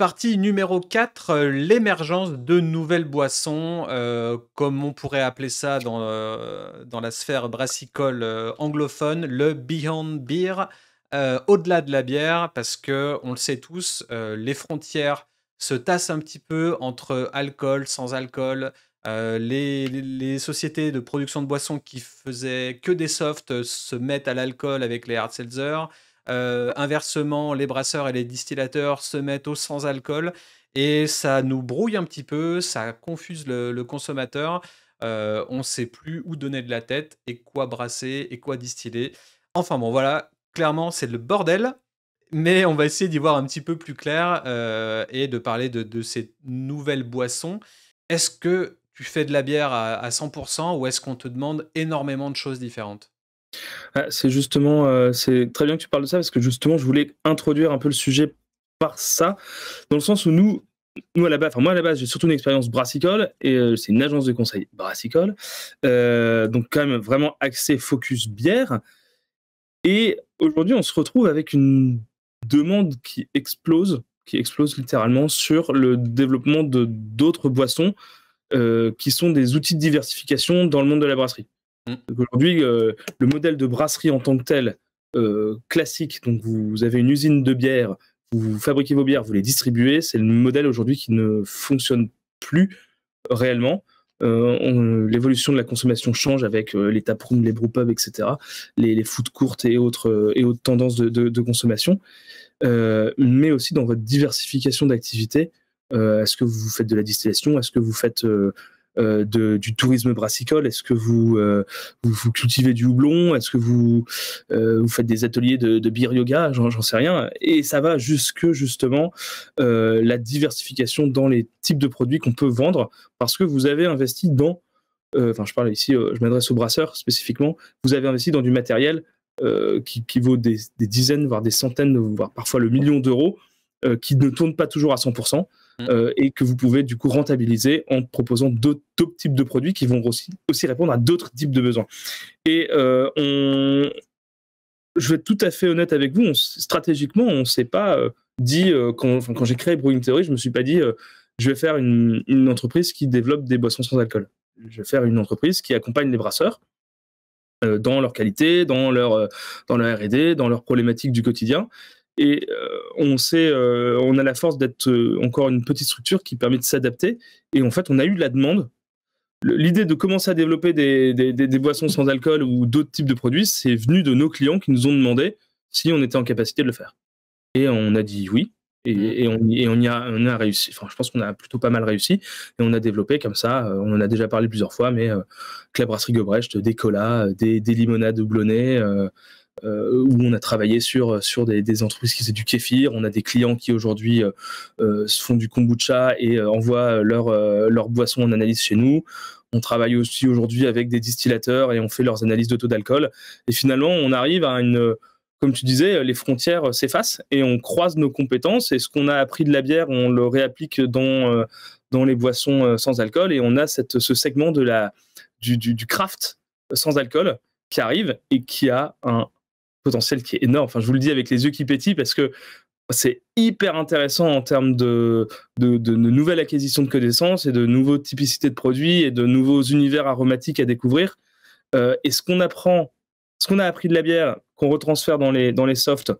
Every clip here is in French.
partie numéro 4, euh, l'émergence de nouvelles boissons, euh, comme on pourrait appeler ça dans, euh, dans la sphère brassicole anglophone, le Beyond Beer, au-delà de la bière, parce que on le sait tous, les frontières se tassent un petit peu entre alcool, sans alcool. Les, sociétés de production de boissons qui faisaient que des softs se mettent à l'alcool avec les hard seltzer. Euh, inversement, les brasseurs et les distillateurs se mettent au sans alcool et ça nous brouille un petit peu, ça confuse le, consommateur. Euh, on ne sait plus où donner de la tête et quoi brasser et quoi distiller. Enfin bon, voilà, clairement, c'est le bordel. Mais on va essayer d'y voir un petit peu plus clair euh, et de parler de, ces nouvelles boissons. Est-ce que tu fais de la bière à, à 100% ou est-ce qu'on te demande énormément de choses différentes ah, c'est justement, euh, c'est très bien que tu parles de ça parce que justement, je voulais introduire un peu le sujet par ça, dans le sens où nous, nous à la base, enfin moi à la base, j'ai surtout une expérience brassicole et euh, c'est une agence de conseil brassicole, euh, donc quand même vraiment axé focus bière. Et aujourd'hui, on se retrouve avec une demande qui explose, qui explose littéralement sur le développement de d'autres boissons qui sont des outils de diversification dans le monde de la brasserie. Mm. Aujourd'hui, euh, le modèle de brasserie en tant que tel, euh, classique, donc vous, avez une usine de bière, vous fabriquez vos bières, vous les distribuez, c'est le modèle aujourd'hui qui ne fonctionne plus réellement. Euh, l'évolution de la consommation change avec les taprooms, les brewpubs, etc., les, les courtes et autres, et autres tendances de, consommation, mais aussi dans votre diversification d'activité, est-ce que vous faites de la distillation Est-ce que vous faites euh, du tourisme brassicole Est-ce que euh, vous, vous, cultivez du houblon Est-ce que vous, euh, vous faites des ateliers de, de beer yoga J'en sais rien. Et ça va jusque justement la diversification dans les types de produits qu'on peut vendre parce que vous avez investi dans, enfin je parle ici, je m'adresse aux brasseurs spécifiquement, vous avez investi dans du matériel qui, vaut des, des, dizaines, voire des centaines, voire parfois le million d'euros, qui ne tourne pas toujours à 100%. Mmh. Euh, et que vous pouvez du coup rentabiliser en proposant d'autres types de produits qui vont aussi, répondre à d'autres types de besoins. Et euh, on, je vais être tout à fait honnête avec vous, stratégiquement, on ne s'est pas euh, dit, quand, quand j'ai créé Brewing Theory, je ne me suis pas dit, je vais faire une, une, entreprise qui développe des boissons sans alcool. Je vais faire une entreprise qui accompagne les brasseurs dans leur qualité, dans leur, dans leur RD, dans leurs problématiques du quotidien. Et euh, on sait, euh, on a la force d'être euh, encore une petite structure qui permet de s'adapter. Et en fait, on a eu la demande. L'idée de commencer à développer des, boissons sans alcool ou d'autres types de produits, c'est venu de nos clients qui nous ont demandé si on était en capacité de le faire. Et on a dit oui. Et, mmh. et, on, y a, on, a, réussi. Enfin, je pense qu'on a plutôt pas mal réussi. Et on a développé comme ça, on en a déjà parlé plusieurs fois, mais euh, que la brasserie Gobrecht, des colas, des, limonades houblonnées, euh, euh, où on a travaillé sur, sur des, entreprises qui faisaient du kéfir. On a des clients qui aujourd'hui euh, euh, font du kombucha et envoient leurs leur en analyse chez nous. On travaille aussi aujourd'hui avec des distillateurs et on fait leurs analyses de taux d'alcool. Et finalement, on arrive à une, comme tu disais, les frontières s'effacent et on croise nos compétences et ce qu'on a appris de la bière, on le réapplique dans, dans les boissons sans alcool et on a cette, ce segment de la, du, du, du craft sans alcool qui arrive et qui a un potentiel qui est énorme. Enfin, je vous le dis avec les yeux qui pétillent parce que c'est hyper intéressant en termes de, de, nouvelles acquisitions de connaissances et de nouveaux typicités de produits et de nouveaux univers aromatiques à découvrir. Euh, et ce qu'on apprend, ce qu'on a appris de la bière, qu'on retransfère dans les, dans les softs,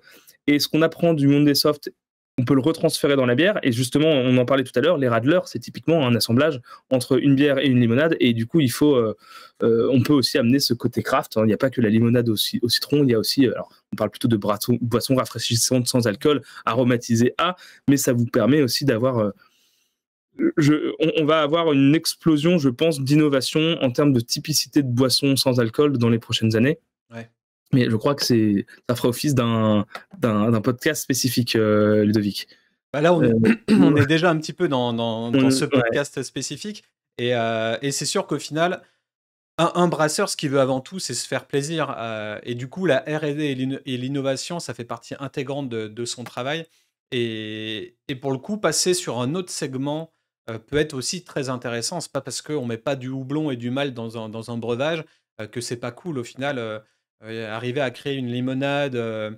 et ce qu'on apprend du monde des softs on peut le retransférer dans la bière. Et justement, on en parlait tout à l'heure, les radlers, c'est typiquement un assemblage entre une bière et une limonade. Et du coup, il faut, euh, euh, on peut aussi amener ce côté craft. Hein. Il n'y a pas que la limonade au, citron, il y a aussi, euh, alors, on parle plutôt de boissons rafraîchissantes sans alcool, aromatisées à, mais ça vous permet aussi d'avoir. on, va avoir une explosion, je pense, d'innovation en termes de typicité de boissons sans alcool dans les prochaines années. Mais je crois que c'est ça fera office d'un podcast spécifique, euh, Ludovic. Bah là, on, est euh, déjà un petit peu dans, dans, mm, ce podcast spécifique. Et, euh, et c'est sûr qu'au final, un, un, brasseur, ce qu'il veut avant tout, c'est se faire plaisir. et du coup, la RD et l'innovation, ça fait partie intégrante de, son travail. Et, et, pour le coup, passer sur un autre segment peut être aussi très intéressant. n'est pas parce qu'on met pas du houblon et du mal dans un, dans un breuvage que c'est pas cool. Au final, euh, arriver à créer une limonade, euh,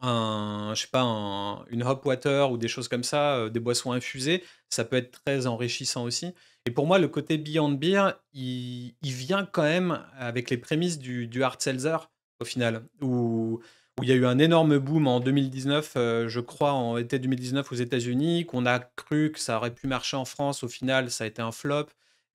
un, je sais pas, une hop water ou des choses comme ça, euh, des boissons infusées, ça peut être très enrichissant aussi. Et pour moi, le côté Beyond Beer, il, il vient quand même avec les prémices du, hard seltzer au final, où, il y a eu un énorme boom en 2019, je crois, en été 2019 aux États-Unis, qu'on a cru que ça aurait pu marcher en France. Au final, ça a été un flop.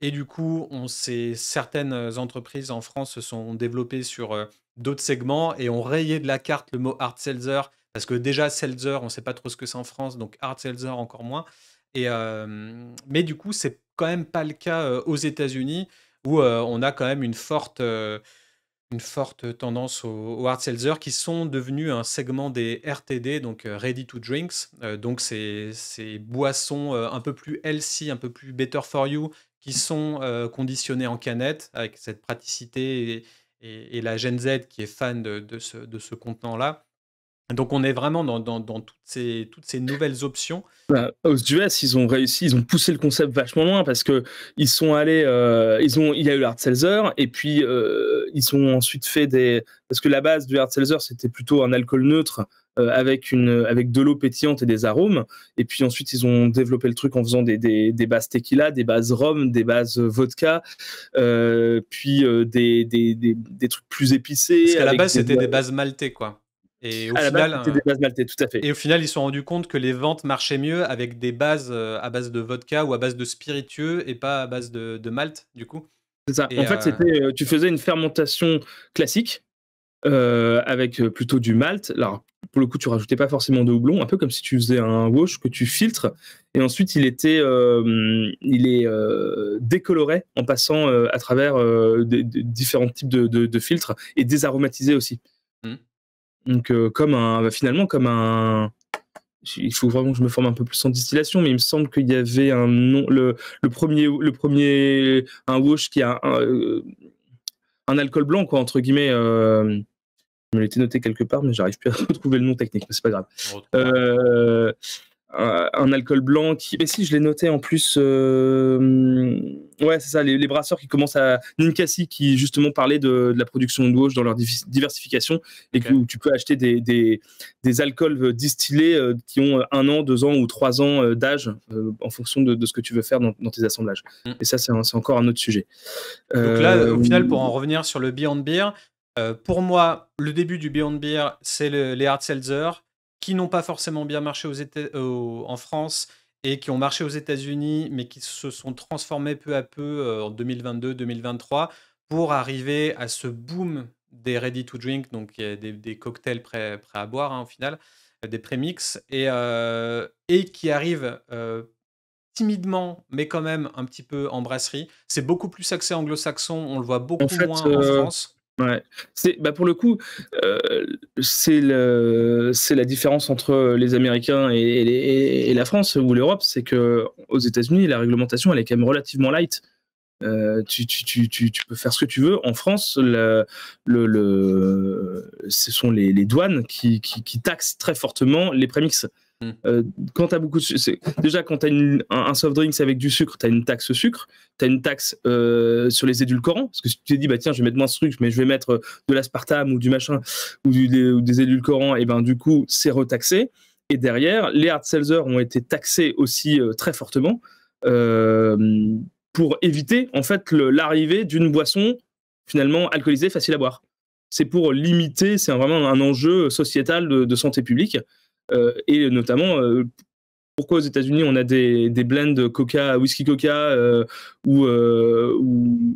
Et du coup, on sait certaines entreprises en France se sont développées sur d'autres segments et ont rayé de la carte le mot hard seltzer parce que déjà seltzer, on ne sait pas trop ce que c'est en France, donc hard seltzer encore moins. Et, mais du coup, c'est quand même pas le cas aux États-Unis où on a quand même une forte, une forte tendance aux, hard seltzer qui sont devenus un segment des RTD, donc ready to drinks, donc c'est ces boissons un peu plus healthy, un peu plus better for you qui sont euh, conditionnés en canette avec cette praticité et, la Gen Z qui est fan de, ce, de ce contenant-là. Donc on est vraiment dans, dans, toutes, ces, toutes ces nouvelles options. Bah, aux US, ils ont réussi, ils ont poussé le concept vachement loin parce que ils sont allés, euh, ils ont, il y a eu l'art Seltzer et puis euh, ils ont ensuite fait des, parce que la base du Hard Seltzer c'était plutôt un alcool neutre euh, avec, une, avec de l'eau pétillante et des arômes. Et puis ensuite, ils ont développé le truc en faisant des, des, bases tequila, des bases rhum, des bases vodka, euh, puis euh, des, des, trucs plus épicés. Parce qu'à la base, c'était des bases maltées quoi. Et au final, des bases tout à fait. Et au final, ils se sont rendus compte que les ventes marchaient mieux avec des bases à base de vodka ou à base de spiritueux et pas à base de, de malt, du coup. C'est ça. en fait, c'était, tu faisais une fermentation classique avec plutôt du malt. Alors, pour le coup, tu rajoutais pas forcément de houblon, un peu comme si tu faisais un wash que tu filtres. Et ensuite, il était, euh, il est euh, décoloré en passant euh, à travers des, différents types de, filtres et désaromatisé aussi. Hmm. Donc, comme un, bah, finalement, comme un, il faut vraiment que je me forme un peu plus en distillation, mais il me semble qu'il y avait un nom, le, premier, le premier, un wash qui a un, alcool blanc, quoi, entre guillemets, me l'étais noté quelque part, mais j'arrive plus à retrouver le nom technique, mais c'est pas grave. Euh, un, alcool blanc qui. Mais si, je l'ai noté en plus. Euh, ouais, c'est ça, les, brasseurs qui commencent à. Ninkasi qui justement parlait de, la production de gauche dans leur diversification et que, tu peux acheter des, des, alcools euh, distillés qui ont un an, deux ans ou trois ans d'âge en fonction de, ce que tu veux faire dans, tes assemblages. Mm. Et ça, c'est encore un autre sujet. Donc là, au final, pour en revenir sur le Beyond Beer, euh, pour moi, le début du Beyond Beer, c'est les hard seltzer qui n'ont pas forcément bien marché aux euh, en France et qui ont marché aux États-Unis, mais qui se sont transformés peu à peu euh, en 2022-2023 pour arriver à ce boom des ready to drink, donc des, des cocktails prêts, à boire en hein, au final, des prémix, et, et qui arrivent timidement, mais quand même un petit peu en brasserie. C'est beaucoup plus axé anglo-saxon, on le voit beaucoup moins en France. Ouais. C'est bah pour le coup, euh, c'est le c'est la différence entre les Américains et, la France ou l'Europe, c'est que aux États-Unis la réglementation elle est quand même relativement light. Euh, tu, tu, tu, tu, peux faire ce que tu veux. En France, le, le, ce sont les, douanes qui, qui, qui, taxent très fortement les prémixes. Hmm. Euh, quand tu as beaucoup de déjà quand tu as un, soft drink avec du sucre, tu as une taxe sucre, tu as une taxe euh, sur les édulcorants parce que si tu t'es dit bah tiens, je vais mettre moins de sucre mais je vais mettre euh, de l'aspartame ou du machin ou, des, édulcorants et ben du coup, c'est retaxé et derrière, les hard sellers ont été taxés aussi très fortement pour éviter en fait l'arrivée d'une boisson finalement alcoolisée facile à boire. C'est pour limiter, c'est vraiment un enjeu sociétal de santé publique. Euh, et notamment euh, pourquoi aux États-Unis on a des, blends Coca, whisky Coca euh, ou, ou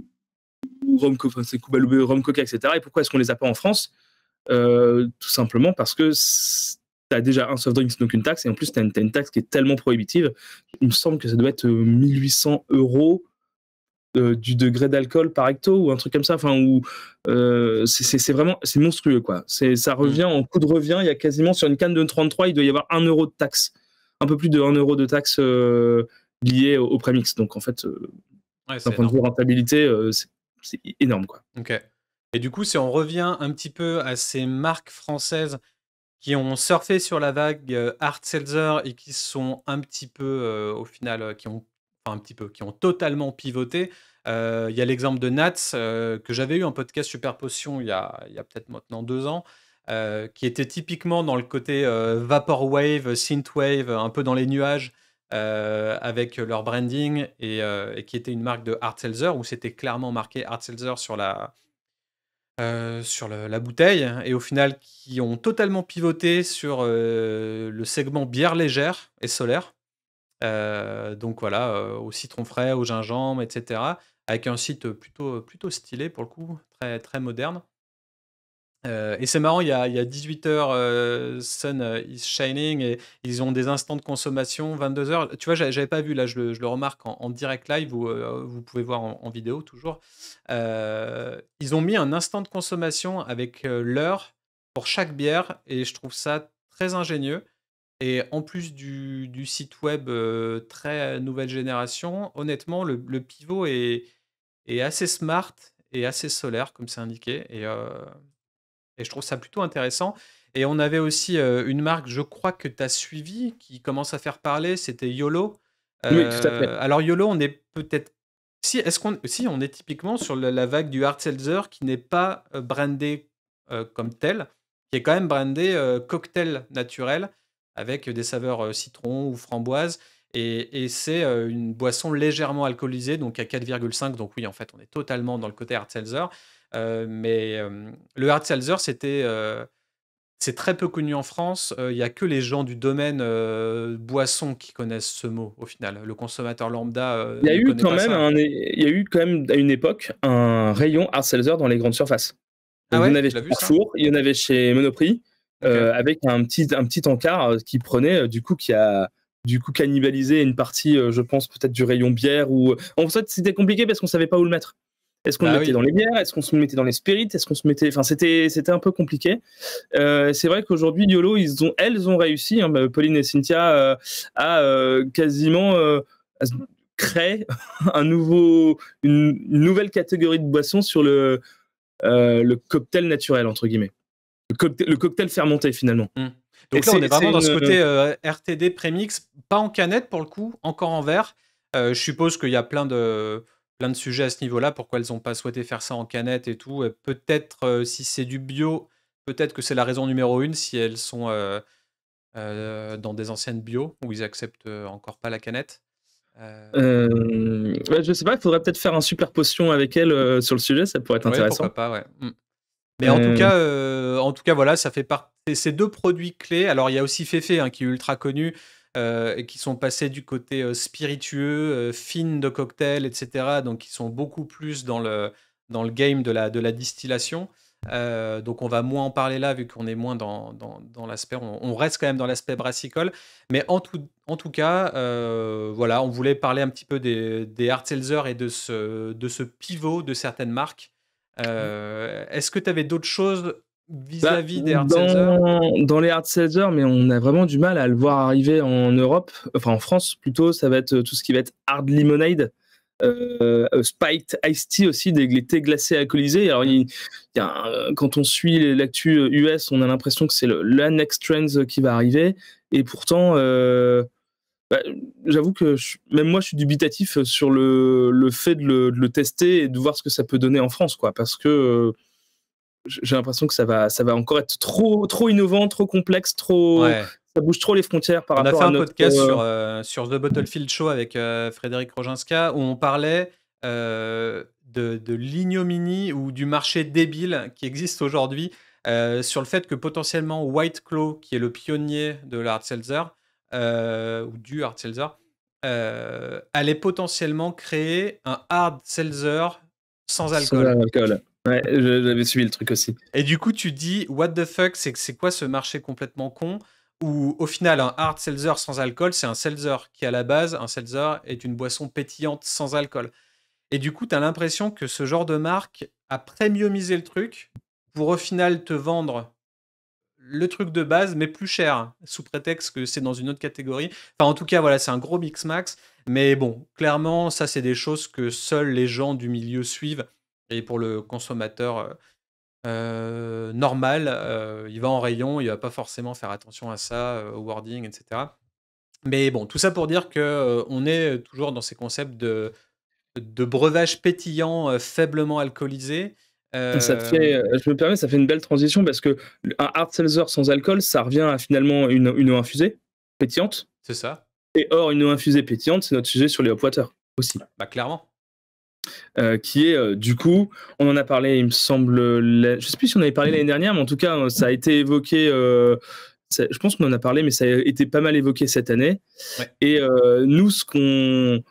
Coca, etc. Et pourquoi est-ce qu'on les a pas en France Tout simplement parce que tu as déjà un soft drink, donc une taxe, et en plus, tu as, une taxe qui est tellement prohibitive. Il me semble que ça doit être 1800 euros euh, du degré d'alcool par hecto ou un truc comme ça. Enfin, où euh, c'est vraiment c'est monstrueux quoi. C'est ça mm. revient en coup de revient. Il y a quasiment sur une canne de 33, il doit y avoir un euro de taxe, un peu plus de 1 euro de taxe euh, lié au, premix. Donc en fait, d'un point de vue rentabilité, c'est énorme quoi. Ok. Et du coup, si on revient un petit peu à ces marques françaises qui ont surfé sur la vague Hard Seltzer et qui sont un petit peu au final qui ont un petit peu, qui ont totalement pivoté. Euh, il y a l'exemple de Nats, euh, que j'avais eu en podcast Super Potion il y a, peut-être maintenant deux ans, euh, qui était typiquement dans le côté Vaporwave, Synthwave, un peu dans les nuages, avec leur branding, et, qui était une marque de Hard Seltzer, où c'était clairement marqué Hard Seltzer sur la, sur la bouteille et au final qui ont totalement pivoté sur le segment bière légère et solaire euh, donc voilà, euh, au citron frais, au gingembre, etc. Avec un site plutôt, plutôt stylé pour le coup, très, très moderne. Euh, et c'est marrant, il y a, il y a 18h, Sun is Shining, et ils ont des instants de consommation, 22h. Tu vois, j'avais pas vu, là, je le, remarque en, direct live, vous pouvez voir en vidéo toujours. ils ont mis un instant de consommation avec l'heure pour chaque bière, et je trouve ça très ingénieux. Et en plus du, site web euh, très nouvelle génération, honnêtement, le, pivot est, est, assez smart et assez solaire, comme c'est indiqué. Et, euh, je trouve ça plutôt intéressant. Et on avait aussi euh, une marque, je crois que tu as suivi, qui commence à faire parler, c'était YOLO. oui, tout à fait. Alors YOLO, on est peut-être... Si, est-ce qu'on... si, on est typiquement sur la, la vague du hard seltzer qui n'est pas brandé comme tel, qui est quand même brandé cocktail naturel avec des saveurs euh, citron ou framboise. Et, c'est euh, une boisson légèrement alcoolisée, donc à 4,5. Donc oui, en fait, on est totalement dans le côté hard seltzer. Euh, mais le hard seltzer, c'était, c'est très peu connu en France. Il n'y a que les gens du domaine boisson qui connaissent ce mot au final. Le consommateur lambda. il y a eu quand même, il y a eu quand même à une époque un rayon hard seltzer dans les grandes surfaces. Ah il y en avait chez Carrefour, il y en avait chez Monoprix. Euh, avec un petit, un petit encart euh, qui prenait, euh, du coup, qui a du coup cannibalisé une partie, je pense, peut-être du rayon bière. Ou... En fait, c'était compliqué parce qu'on savait pas où le mettre. Est-ce qu'on bah le mettait dans les bières Est-ce qu'on se mettait dans les spirites Est-ce qu'on se mettait Enfin, c'était c'était un peu compliqué. c'est vrai qu'aujourd'hui, YOLO, ils ont elles ont réussi. Hein, bah, Pauline et Cynthia à quasiment à créer un nouveau une, nouvelle catégorie de boissons sur le le cocktail naturel entre guillemets le, cocktail, fermenté finalement. Mmh. Donc là, on est vraiment dans ce côté euh, euh, RTD prémix, pas en canette pour le coup, encore en verre. Euh, je suppose qu'il y a plein de, plein de sujets à ce niveau-là, pourquoi elles n'ont pas souhaité faire ça en canette et tout. Peut-être si c'est du bio, peut-être que c'est la raison numéro une si elles sont dans des anciennes bio où ils acceptent encore pas la canette. Je je sais pas, il faudrait peut-être faire un super potion avec elles sur le sujet, ça pourrait être intéressant. Pourquoi pas, ouais. Mmh. Mais en tout euh. cas, euh, en tout cas, voilà, ça fait partie. Ces deux produits clés. Alors, il y a aussi Fefe hein, qui est ultra connu. Euh, qui sont passés du côté euh, spiritueux, fin fine de cocktail, etc. Donc, ils sont beaucoup plus dans le, dans le game de la, de la distillation. donc, on va moins en parler là, vu qu'on est moins dans, dans, dans l'aspect. On, reste quand même dans l'aspect brassicole. Mais en tout, en tout cas, voilà, on voulait parler un petit peu des, des hard et de ce, de ce pivot de certaines marques euh, est-ce que tu avais d'autres choses vis-à-vis bah, des hard dans, dans, les hard seltzer, mais on a vraiment du mal à le voir arriver en Europe, enfin en France plutôt, ça va être euh, tout ce qui va être hard lemonade. Euh, spiked iced Tea aussi, des thés glacés alcoolisés. Alors, a quand on suit l'actu US, on a l'impression que c'est la next trend qui va arriver. Et pourtant, bah, j'avoue que même moi, je suis dubitatif sur le, le fait de le, tester et de voir ce que ça peut donner en France, quoi, parce que euh, j'ai l'impression que ça va, ça va encore être trop, trop innovant, trop complexe, trop. Ça bouge trop les frontières par on rapport à. a fait un podcast euh, sur, euh, sur The Battlefield Show avec Frédéric Roginska où on parlait de, de l'ignominie ou du marché débile qui existe aujourd'hui sur le fait que potentiellement White Claw, qui est le pionnier de l'art Seltzer, euh, ou du hard seltzer, euh, allait potentiellement créer un hard seltzer sans alcool. Sans alcool. Ouais, j'avais suivi le truc aussi. Et du coup, tu dis, what the fuck, c'est c'est quoi ce marché complètement con Ou au final, un hard seltzer sans alcool, c'est un seltzer qui, à la base, un seltzer est une boisson pétillante sans alcool. Et du coup, tu as l'impression que ce genre de marque a très mieux le truc pour au final te vendre le truc de base, mais plus cher, sous prétexte que c'est dans une autre catégorie. Enfin, en tout cas, voilà, c'est un gros mix-max. Mais bon, clairement, ça, c'est des choses que seuls les gens du milieu suivent. Et pour le consommateur euh, euh, normal, euh, il va en rayon, il va pas forcément faire attention à ça, au wording, etc. Mais bon, tout ça pour dire que on est toujours dans ces concepts de, de breuvage pétillant faiblement alcoolisé ça fait, euh, je me permets, ça fait une belle transition parce que un hard seltzer sans alcool, ça revient à finalement une, une eau infusée pétillante. C'est ça. Et or, une eau infusée pétillante, c'est notre sujet sur les hop water aussi. Bah clairement. Euh, qui est euh, du coup, on en a parlé, il me semble, je je sais plus si on avait parlé l'année dernière, mais en tout cas, ça a été évoqué. je pense qu'on en a parlé, mais ça a été pas mal évoqué cette année. Et nous, ce qu'on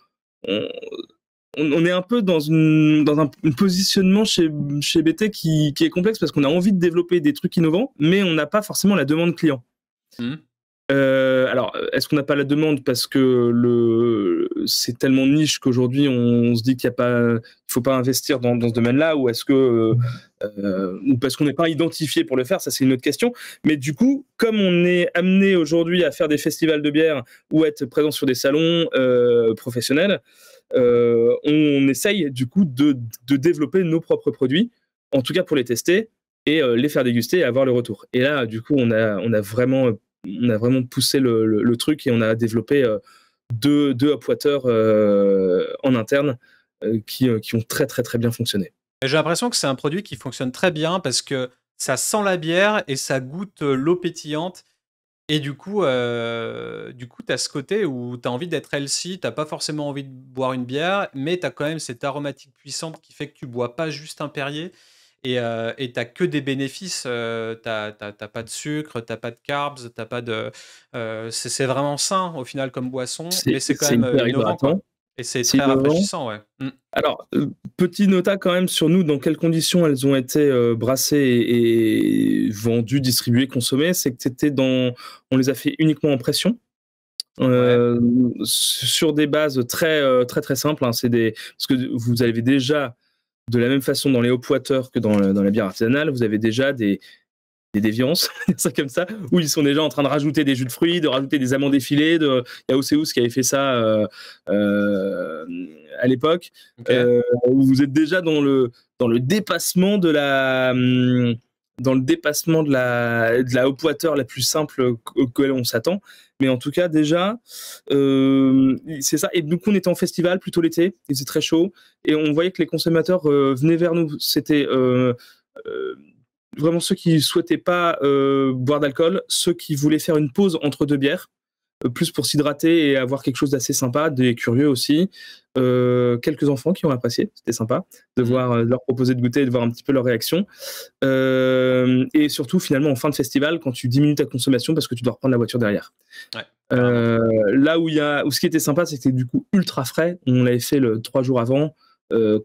on, est un peu dans, un positionnement chez, chez BT qui, est complexe parce qu'on a envie de développer des trucs innovants, mais on n'a pas forcément la demande client. Hmm. Euh, alors, est-ce qu'on n'a pas la demande parce que c'est tellement niche qu'aujourd'hui on, se dit qu'il ne a pas, faut pas investir dans, ce domaine-là, ou est que euh, euh, parce qu'on n'est pas identifié pour le faire, ça c'est une autre question. Mais du coup, comme on est amené aujourd'hui à faire des festivals de bière ou être présent sur des salons professionnels, euh, on essaye du coup de, développer nos propres produits, en tout cas pour les tester et euh, les faire déguster et avoir le retour. Et là, du coup, on a, vraiment, on a vraiment poussé le, truc et on a développé euh, deux, deux en interne qui, ont très très très bien fonctionné. J'ai l'impression que c'est un produit qui fonctionne très bien parce que ça sent la bière et ça goûte l'eau pétillante. Et du coup, euh, du coup, tu as ce côté où tu as envie d'être healthy, tu pas forcément envie de boire une bière, mais tu as quand même cette aromatique puissante qui fait que tu bois pas juste un Perrier et euh, tu as que des bénéfices. Euh, tu pas de sucre, tu pas de carbs, tu pas de. Euh, c'est vraiment sain au final comme boisson, mais c'est quand même innovant. Et c'est très rafraîchissant, mm. Alors, euh, petit nota quand même sur nous, dans quelles conditions elles ont été euh, brassées et, vendues, distribuées, consommées. C'est que c'était dans. On les a fait uniquement en pression. Euh, sur des bases très très très simples hein. c'est des parce que vous avez déjà de la même façon dans les hauts que dans, dans la bière artisanale vous avez déjà des des déviances, ça comme ça, où ils sont déjà en train de rajouter des jus de fruits, de rajouter des amandes effilées. De... Il y a Oseous qui avait fait ça euh, euh, à l'époque, euh, où vous êtes déjà dans le, dans le dépassement de la. Hum, dans le dépassement de la, de la la plus simple auquel on s'attend. Mais en tout cas, déjà, c'est ça. Et du coup, on était en festival plutôt l'été, il faisait très chaud, et on voyait que les consommateurs venaient vers nous. C'était vraiment ceux qui souhaitaient pas euh, boire d'alcool, ceux qui voulaient faire une pause entre deux bières, euh, plus pour s'hydrater et avoir quelque chose d'assez sympa, des curieux aussi, euh, quelques enfants qui ont apprécié, c'était sympa de mm. voir leur proposer de goûter et de voir un petit peu leur réaction. et surtout, finalement, en fin de festival, quand tu diminues ta consommation parce que tu dois reprendre la voiture derrière. là où il y a, où ce qui était sympa, c'était du coup ultra frais. On l'avait fait le trois jours avant,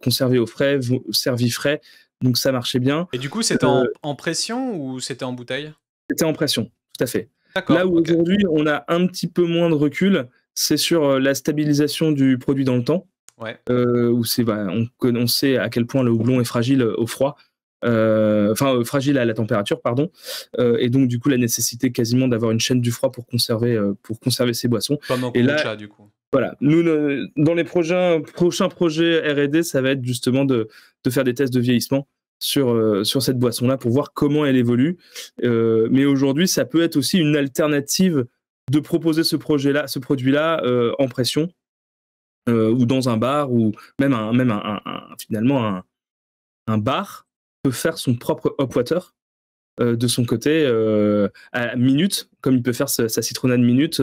conservé au frais, servi frais donc ça marchait bien. Et du coup, c'était en, euh, pression ou c'était en bouteille C'était en pression, tout à fait. Là où aujourd'hui, on a un petit peu moins de recul, c'est sur euh, la stabilisation du produit dans le temps. Ouais. Euh, c'est, bah, on, sait à quel point le houblon est fragile au froid, enfin fragile à la température, pardon, et donc du coup la nécessité quasiment d'avoir une chaîne du froid pour conserver, pour conserver ses boissons. et là, du coup voilà, nous, dans les prochains, projets RD, ça va être justement de, faire des tests de vieillissement euh, sur, cette boisson-là pour voir comment elle évolue. Euh, mais aujourd'hui, ça peut être aussi une alternative de proposer ce projet-là, ce produit-là euh, en pression ou dans un bar ou même finalement un, bar peut faire son propre hop water de son côté à minute, comme il peut faire sa, sa citronnade minute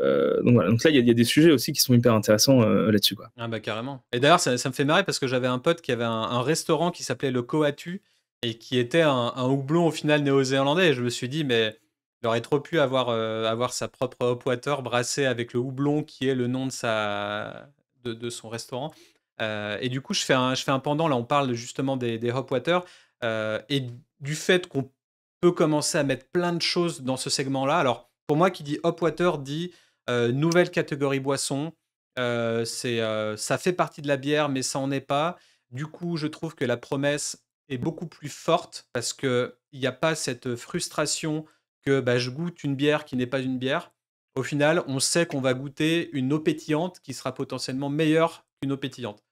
euh, donc voilà, donc là, il y, a des sujets aussi qui sont hyper intéressants euh, là-dessus. Quoi. Ah bah carrément. Et d'ailleurs, ça, me fait marrer parce que j'avais un pote qui avait un, restaurant qui s'appelait le Coatu et qui était un, houblon au final néo-zélandais. Et je me suis dit, mais j'aurais aurait trop pu avoir, euh, avoir sa propre hopwater brassée avec le houblon qui est le nom de, sa, de, son restaurant. et du coup, je fais, un, je fais un pendant, là, on parle justement des, des hopwater et du fait qu'on peut commencer à mettre plein de choses dans ce segment-là. Alors, pour moi, qui dit water dit nouvelle catégorie boisson. c'est, ça fait partie de la bière, mais ça en est pas. Du coup, je trouve que la promesse est beaucoup plus forte parce qu'il n'y a pas cette frustration que bah, je goûte une bière qui n'est pas une bière. Au final, on sait qu'on va goûter une eau pétillante qui sera potentiellement meilleure qu'une eau pétillante.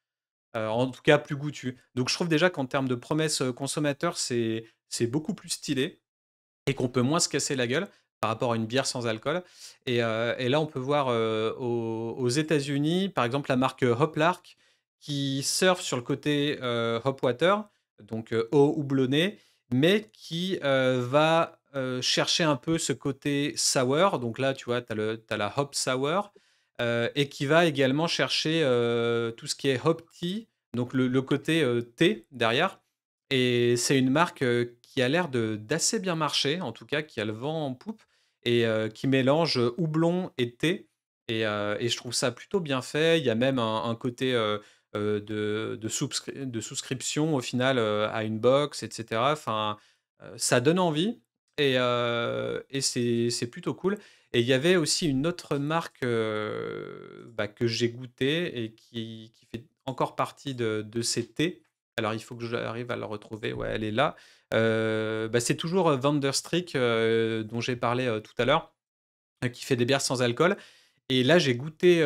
en tout cas, plus goûtue. Donc je trouve déjà qu'en termes de promesses consommateurs, c'est beaucoup plus stylé et qu'on peut moins se casser la gueule par rapport à une bière sans alcool. Et, et là, on peut voir aux, États-Unis, par exemple, la marque Hoplark qui surfe sur le côté euh, Hopwater, donc eau houblonnée, mais qui va chercher un peu ce côté sour. Donc là, tu vois, tu as, as, la Hop Sour et qui va également chercher tout ce qui est Hop Tea, donc le, côté thé derrière. Et c'est une marque qui a l'air d'assez bien marcher, en tout cas qui a le vent en poupe et euh, qui mélange houblon et thé. Et, je trouve ça plutôt bien fait. Il y a même un, côté de, de, souscription au final à une box, etc. Enfin, ça donne envie et, c'est plutôt cool. Et il y avait aussi une autre marque bah, que j'ai goûtée et qui, fait encore partie de, de ces thés. Alors il faut que j'arrive à la retrouver. Ouais, elle est là. Euh, bah, c'est toujours Vanderstreek dont j'ai parlé tout à l'heure, qui fait des bières sans alcool. Et là, j'ai goûté,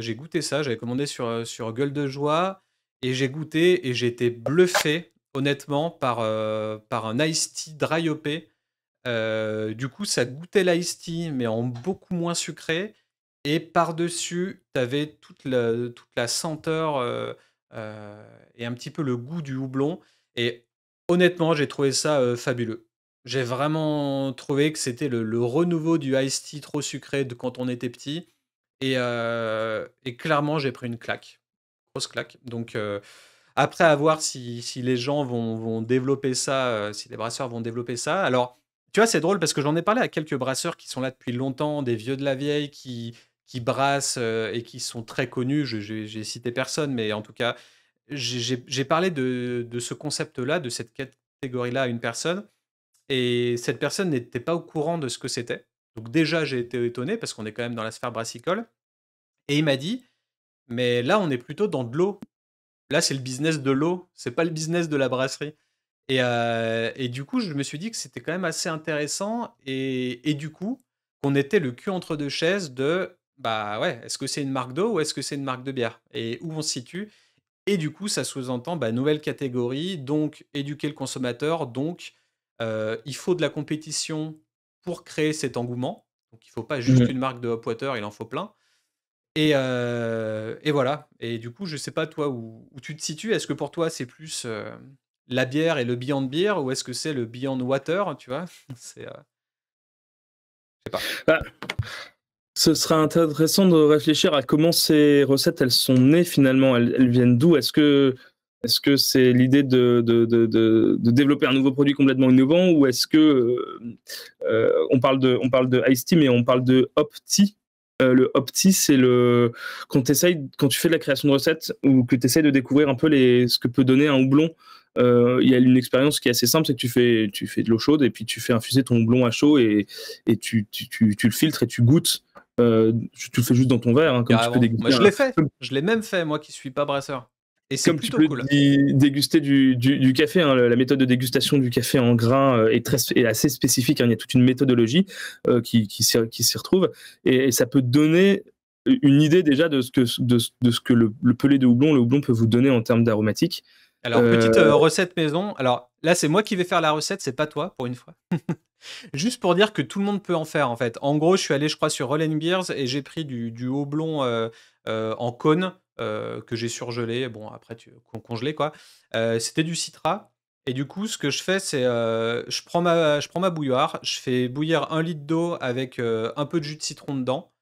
j'ai goûté ça. J'avais commandé sur, sur Gueule de Joie et j'ai goûté et j'ai été bluffé, honnêtement, par, par un iced tea dry du coup, ça goûtait l'ice tea, mais en beaucoup moins sucré. Et par-dessus, tu avais toute la, toute la senteur et un petit peu le goût du houblon. Et honnêtement, j'ai trouvé ça fabuleux. J'ai vraiment trouvé que c'était le, renouveau du iced tea trop sucré de quand on était petit. Et, clairement, j'ai pris une claque. Grosse claque. Donc, après, à voir si, les gens vont, développer ça, si les brasseurs vont développer ça. Alors, tu vois, c'est drôle parce que j'en ai parlé à quelques brasseurs qui sont là depuis longtemps, des vieux de la vieille qui, qui brassent et qui sont très connus. j'ai cité personne, mais en tout cas, j'ai parlé de, ce concept-là, de cette catégorie-là à une personne, et cette personne n'était pas au courant de ce que c'était. Donc déjà, j'ai été étonné parce qu'on est quand même dans la sphère brassicole. Et il m'a dit, mais là, on est plutôt dans de l'eau. Là, c'est le business de l'eau, c'est pas le business de la brasserie. Euh, et, du coup, je me suis dit que c'était quand même assez intéressant. Et, et du coup, qu'on était le cul entre deux chaises de, bah ouais, est-ce que c'est une marque d'eau ou est-ce que c'est une marque de bière Et où on se situe et du coup, ça sous-entend bah, nouvelle catégorie, donc éduquer le consommateur, donc euh, il faut de la compétition pour créer cet engouement. Donc il ne faut pas juste mmh. une marque de hop water, il en faut plein. Et, euh, voilà. Et du coup, je ne sais pas toi où, tu te situes. Est-ce que pour toi, c'est plus euh, la bière et le Beyond Beer ou est-ce que c'est le Beyond Water, tu vois c'est, sais pas. Bah, ce sera intéressant de réfléchir à comment ces recettes elles sont nées finalement. Elles, viennent d'où Est-ce que est-ce que c'est l'idée de, de, de, de, développer un nouveau produit complètement innovant ou est-ce que euh, euh, on parle de on parle de Ice Tea mais on parle de Opti euh, Le Opti c'est le quand quand tu fais de la création de recettes ou que tu essayes de découvrir un peu les ce que peut donner un houblon il y a une expérience qui est assez simple, c'est que tu fais, tu fais de l'eau chaude et puis tu fais infuser ton houblon à chaud et, et tu, tu, tu, le filtres et tu goûtes euh, tu le fais juste dans ton verre, hein, comme tu peux déguster. je l'ai fait, je l'ai même fait, moi qui suis pas brasseur. Et c'est plutôt tu peux déguster du, café, hein. la méthode de dégustation du café en grain euh, est, assez spécifique. Hein. il y a toute une méthodologie euh, qui, s'y retrouve et, ça peut donner une idée déjà de ce que, le, pelé de houblon, le houblon peut vous donner en termes d'aromatique. Alors, petite euh. Euh, recette maison. Alors là, c'est moi qui vais faire la recette, c'est pas toi pour une fois. Juste pour dire que tout le monde peut en faire en fait. En gros, je suis allé, je crois, sur Roland Beers et j'ai pris du, du haut blond euh, en cône que j'ai surgelé. Bon, après, tu congelé quoi. C'était du citra. Et du coup, ce que je fais, c'est je, je prends ma bouilloire, je fais bouillir un litre d'eau avec un peu de jus de citron dedans.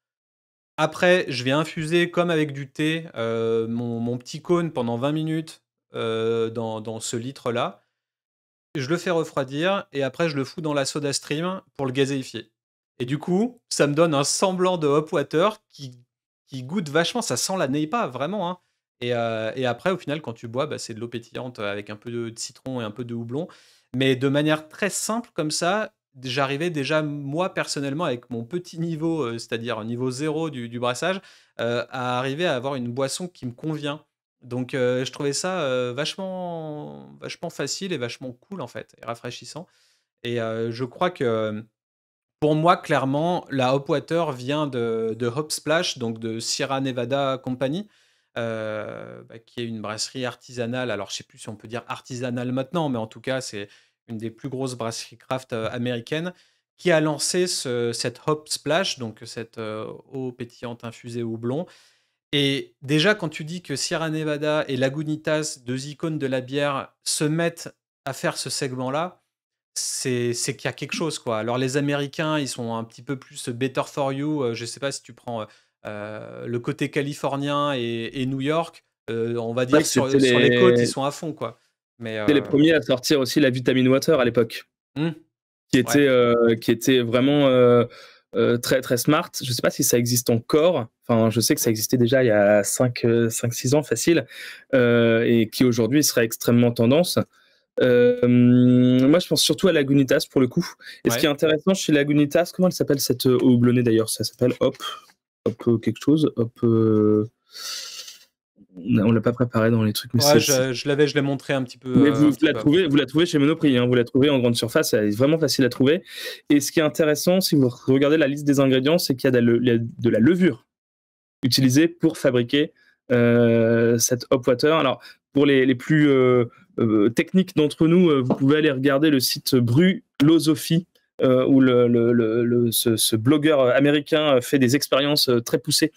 Après, je vais infuser comme avec du thé mon, mon, petit cône pendant 20 minutes euh, dans, ce litre-là. Je le fais refroidir et après je le fous dans la soda stream pour le gazéifier. Et du coup, ça me donne un semblant de hop water qui, qui goûte vachement. Ça sent la pas vraiment. Hein. Euh, et, après, au final, quand tu bois, bah, c'est de l'eau pétillante avec un peu de citron et un peu de houblon. Mais de manière très simple, comme ça, j'arrivais déjà, moi personnellement, avec mon petit niveau, euh, c'est-à-dire niveau zéro du, brassage, à arriver à avoir une boisson qui me convient. Donc euh, je trouvais ça euh, vachement, facile et vachement cool en fait, et rafraîchissant. Et euh, je crois que pour moi, clairement, la Water vient de, Hop Splash, donc de Sierra Nevada Company, bah, qui est une brasserie artisanale. Alors je ne sais plus si on peut dire artisanale maintenant, mais en tout cas, c'est une des plus grosses brasseries craft américaines qui a lancé cette Hop Splash, donc cette eau pétillante infusée au blond. Et déjà, quand tu dis que Sierra Nevada et Lagunitas, deux icônes de la bière, se mettent à faire ce segment-là, c'est qu'il y a quelque chose. quoi. Alors, les Américains, ils sont un petit peu plus better for you. Euh, je ne sais pas si tu prends euh, euh, le côté californien et, New York. on va dire sur, les... côtes, ils sont à fond. quoi. Mais les premiers à sortir aussi la vitamine water à l'époque, mmh. qui, qui était vraiment euh, très très smart. Je sais pas si ça existe encore. Enfin, je sais que ça existait déjà il y a 5-6 euh, ans facile euh, et qui aujourd'hui serait extrêmement tendance. moi, je pense surtout à Lagunitas pour le coup. Et ce qui est intéressant chez Lagunitas, comment elle s'appelle cette houblonnée d'ailleurs Ça s'appelle Hop, Hop quelque chose, Hop on l'a pas préparé dans les trucs. je, l'avais, je l'ai montré un petit peu. Euh, vous, la trouvez, vous la trouvez chez Monoprix, hein, vous la trouvez en grande surface, elle est vraiment facile à trouver. Et ce qui est intéressant, si vous regardez la liste des ingrédients, c'est qu'il y a de la levure utilisée pour fabriquer euh, cette hop water. Alors pour les, plus euh, techniques d'entre nous, vous pouvez aller regarder le site Brulosophie. où le, le, ce, blogueur américain fait des expériences très poussées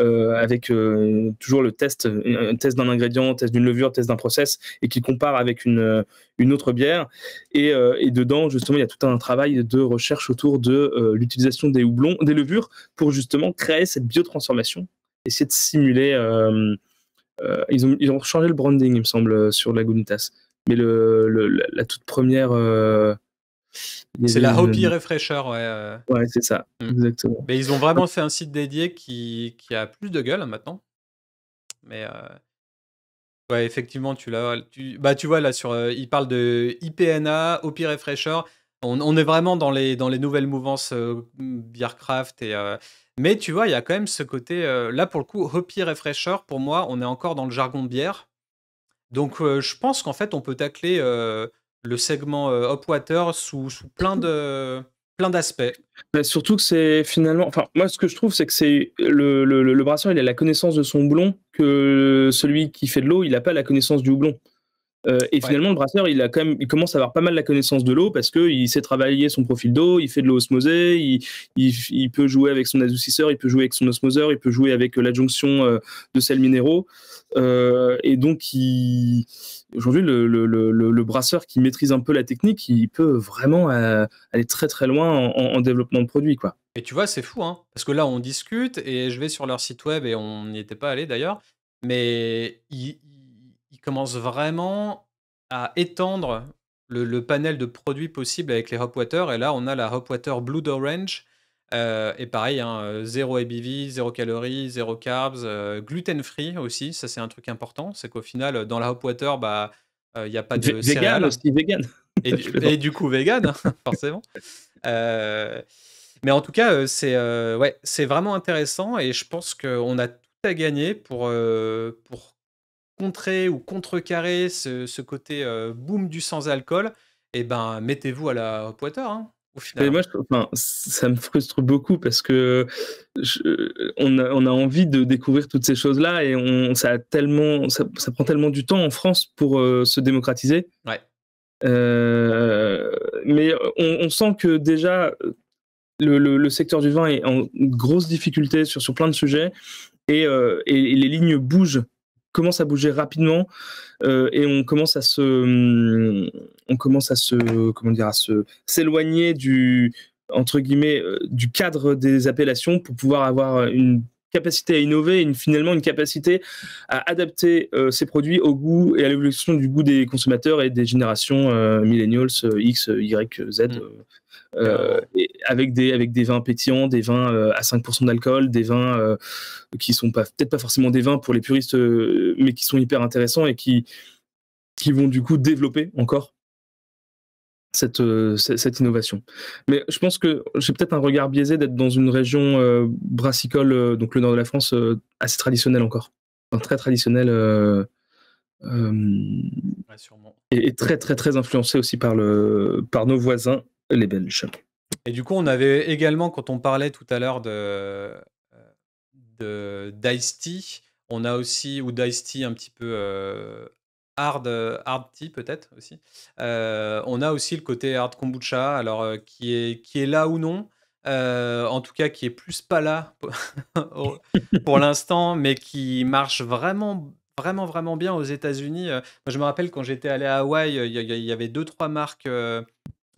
euh, avec euh, toujours le test, euh, un test d'un ingrédient, test d'une levure, test d'un process, et qui compare avec une, une autre bière. Et, dedans, justement, il y a tout un travail de recherche autour de l'utilisation des houblons, des levures, pour justement créer cette biotransformation, essayer de simuler. ils, ont, ils, ont, changé le branding, il me semble, sur la Gunitas. Mais la toute première euh, c'est la Hopi euh, Refresher, ouais. Euh. Ouais, c'est ça, mm. exactement. Mais ils ont vraiment fait un site dédié qui, a plus de gueule hein, maintenant. Mais euh, ouais, effectivement, tu l'as. Bah, tu vois, là, sur, ils parlent de IPNA, Hopi Refresher. On, est vraiment dans les, nouvelles mouvances euh, Beercraft. Et, Mais tu vois, il y a quand même ce côté. là, pour le coup, Hopi Refresher, pour moi, on est encore dans le jargon de bière. Donc, je pense qu'en fait, on peut tacler le segment euh, upwater sous, sous plein de plein d'aspects. Bah, surtout que c'est finalement, enfin moi ce que je trouve c'est que c'est le, le, le, brasseur il a la connaissance de son houblon que celui qui fait de l'eau il n'a pas la connaissance du houblon. Euh, et finalement, le brasseur, il, a quand même, il commence à avoir pas mal la connaissance de l'eau parce qu'il sait travailler son profil d'eau, il fait de l'eau osmosée, il, peut jouer avec son adoucisseur, il peut jouer avec son osmoseur, il peut jouer avec euh, l'adjonction euh, de sels minéraux. et donc, aujourd'hui, le, brasseur qui maîtrise un peu la technique, il peut vraiment aller très très loin en, développement de produits. Quoi. Et tu vois, c'est fou, hein parce que là, on discute et je vais sur leur site web et on n'y était pas allé d'ailleurs, mais ils commence vraiment à étendre le, panel de produits possibles avec les Water. Et là, on a la Water Blue d'Orange. Euh, et pareil, 0 ABV, 0 calories, zéro carbs, euh, gluten free aussi. Ça, c'est un truc important. C'est qu'au final, dans la Water, il bah, n'y euh, y a pas de. aussi, vegan. Et, du, coup, vegan, hein, forcément. mais en tout cas, c'est ouais, c'est vraiment intéressant et je pense qu'on a tout à gagner pour, pour contrer ou contrecarrer ce, côté euh, boom du sans-alcool, eh ben, mettez-vous à la poiteur. Hein, au final. ça me frustre beaucoup parce que on, a, envie de découvrir toutes ces choses-là et on, ça, a tellement, ça, prend tellement du temps en France pour euh, se démocratiser. Ouais. Euh, mais on, sent que déjà le, secteur du vin est en grosse difficulté sur, sur plein de sujets et les lignes bougent commence à bouger rapidement euh, et on commence à se, hum, on commence à se, comment dire, à se s'éloigner du entre guillemets euh, du cadre des appellations pour pouvoir avoir une capacité à innover et une, finalement une capacité à adapter euh, ses ces produits au goût et à l'évolution du goût des consommateurs et des générations millennials X, Y, Z. Mm. Euh, et avec des avec des vins pétillants, des vins euh, à 5% d'alcool, des vins euh, qui sont pas peut-être pas forcément des vins pour les puristes, mais qui sont hyper intéressants et qui qui vont du coup développer encore cette, cette innovation. Mais je pense que j'ai peut-être un regard biaisé d'être dans une région brassicole, donc le nord de la France, assez traditionnelle encore, très traditionnelle. et, très très très influencé aussi par le par nos voisins les Et du coup, on avait également, quand on parlait tout à l'heure de, euh, dice Tea, on a aussi, ou dice Tea, un petit peu euh, hard, euh, hard tea peut-être aussi, on a aussi le côté hard kombucha, alors qui, est, qui est là ou non, en tout cas qui est plus pas là pour, l'instant, mais qui marche vraiment vraiment vraiment bien aux États-Unis. je me rappelle quand j'étais allé à Hawaï, il y, avait deux trois marques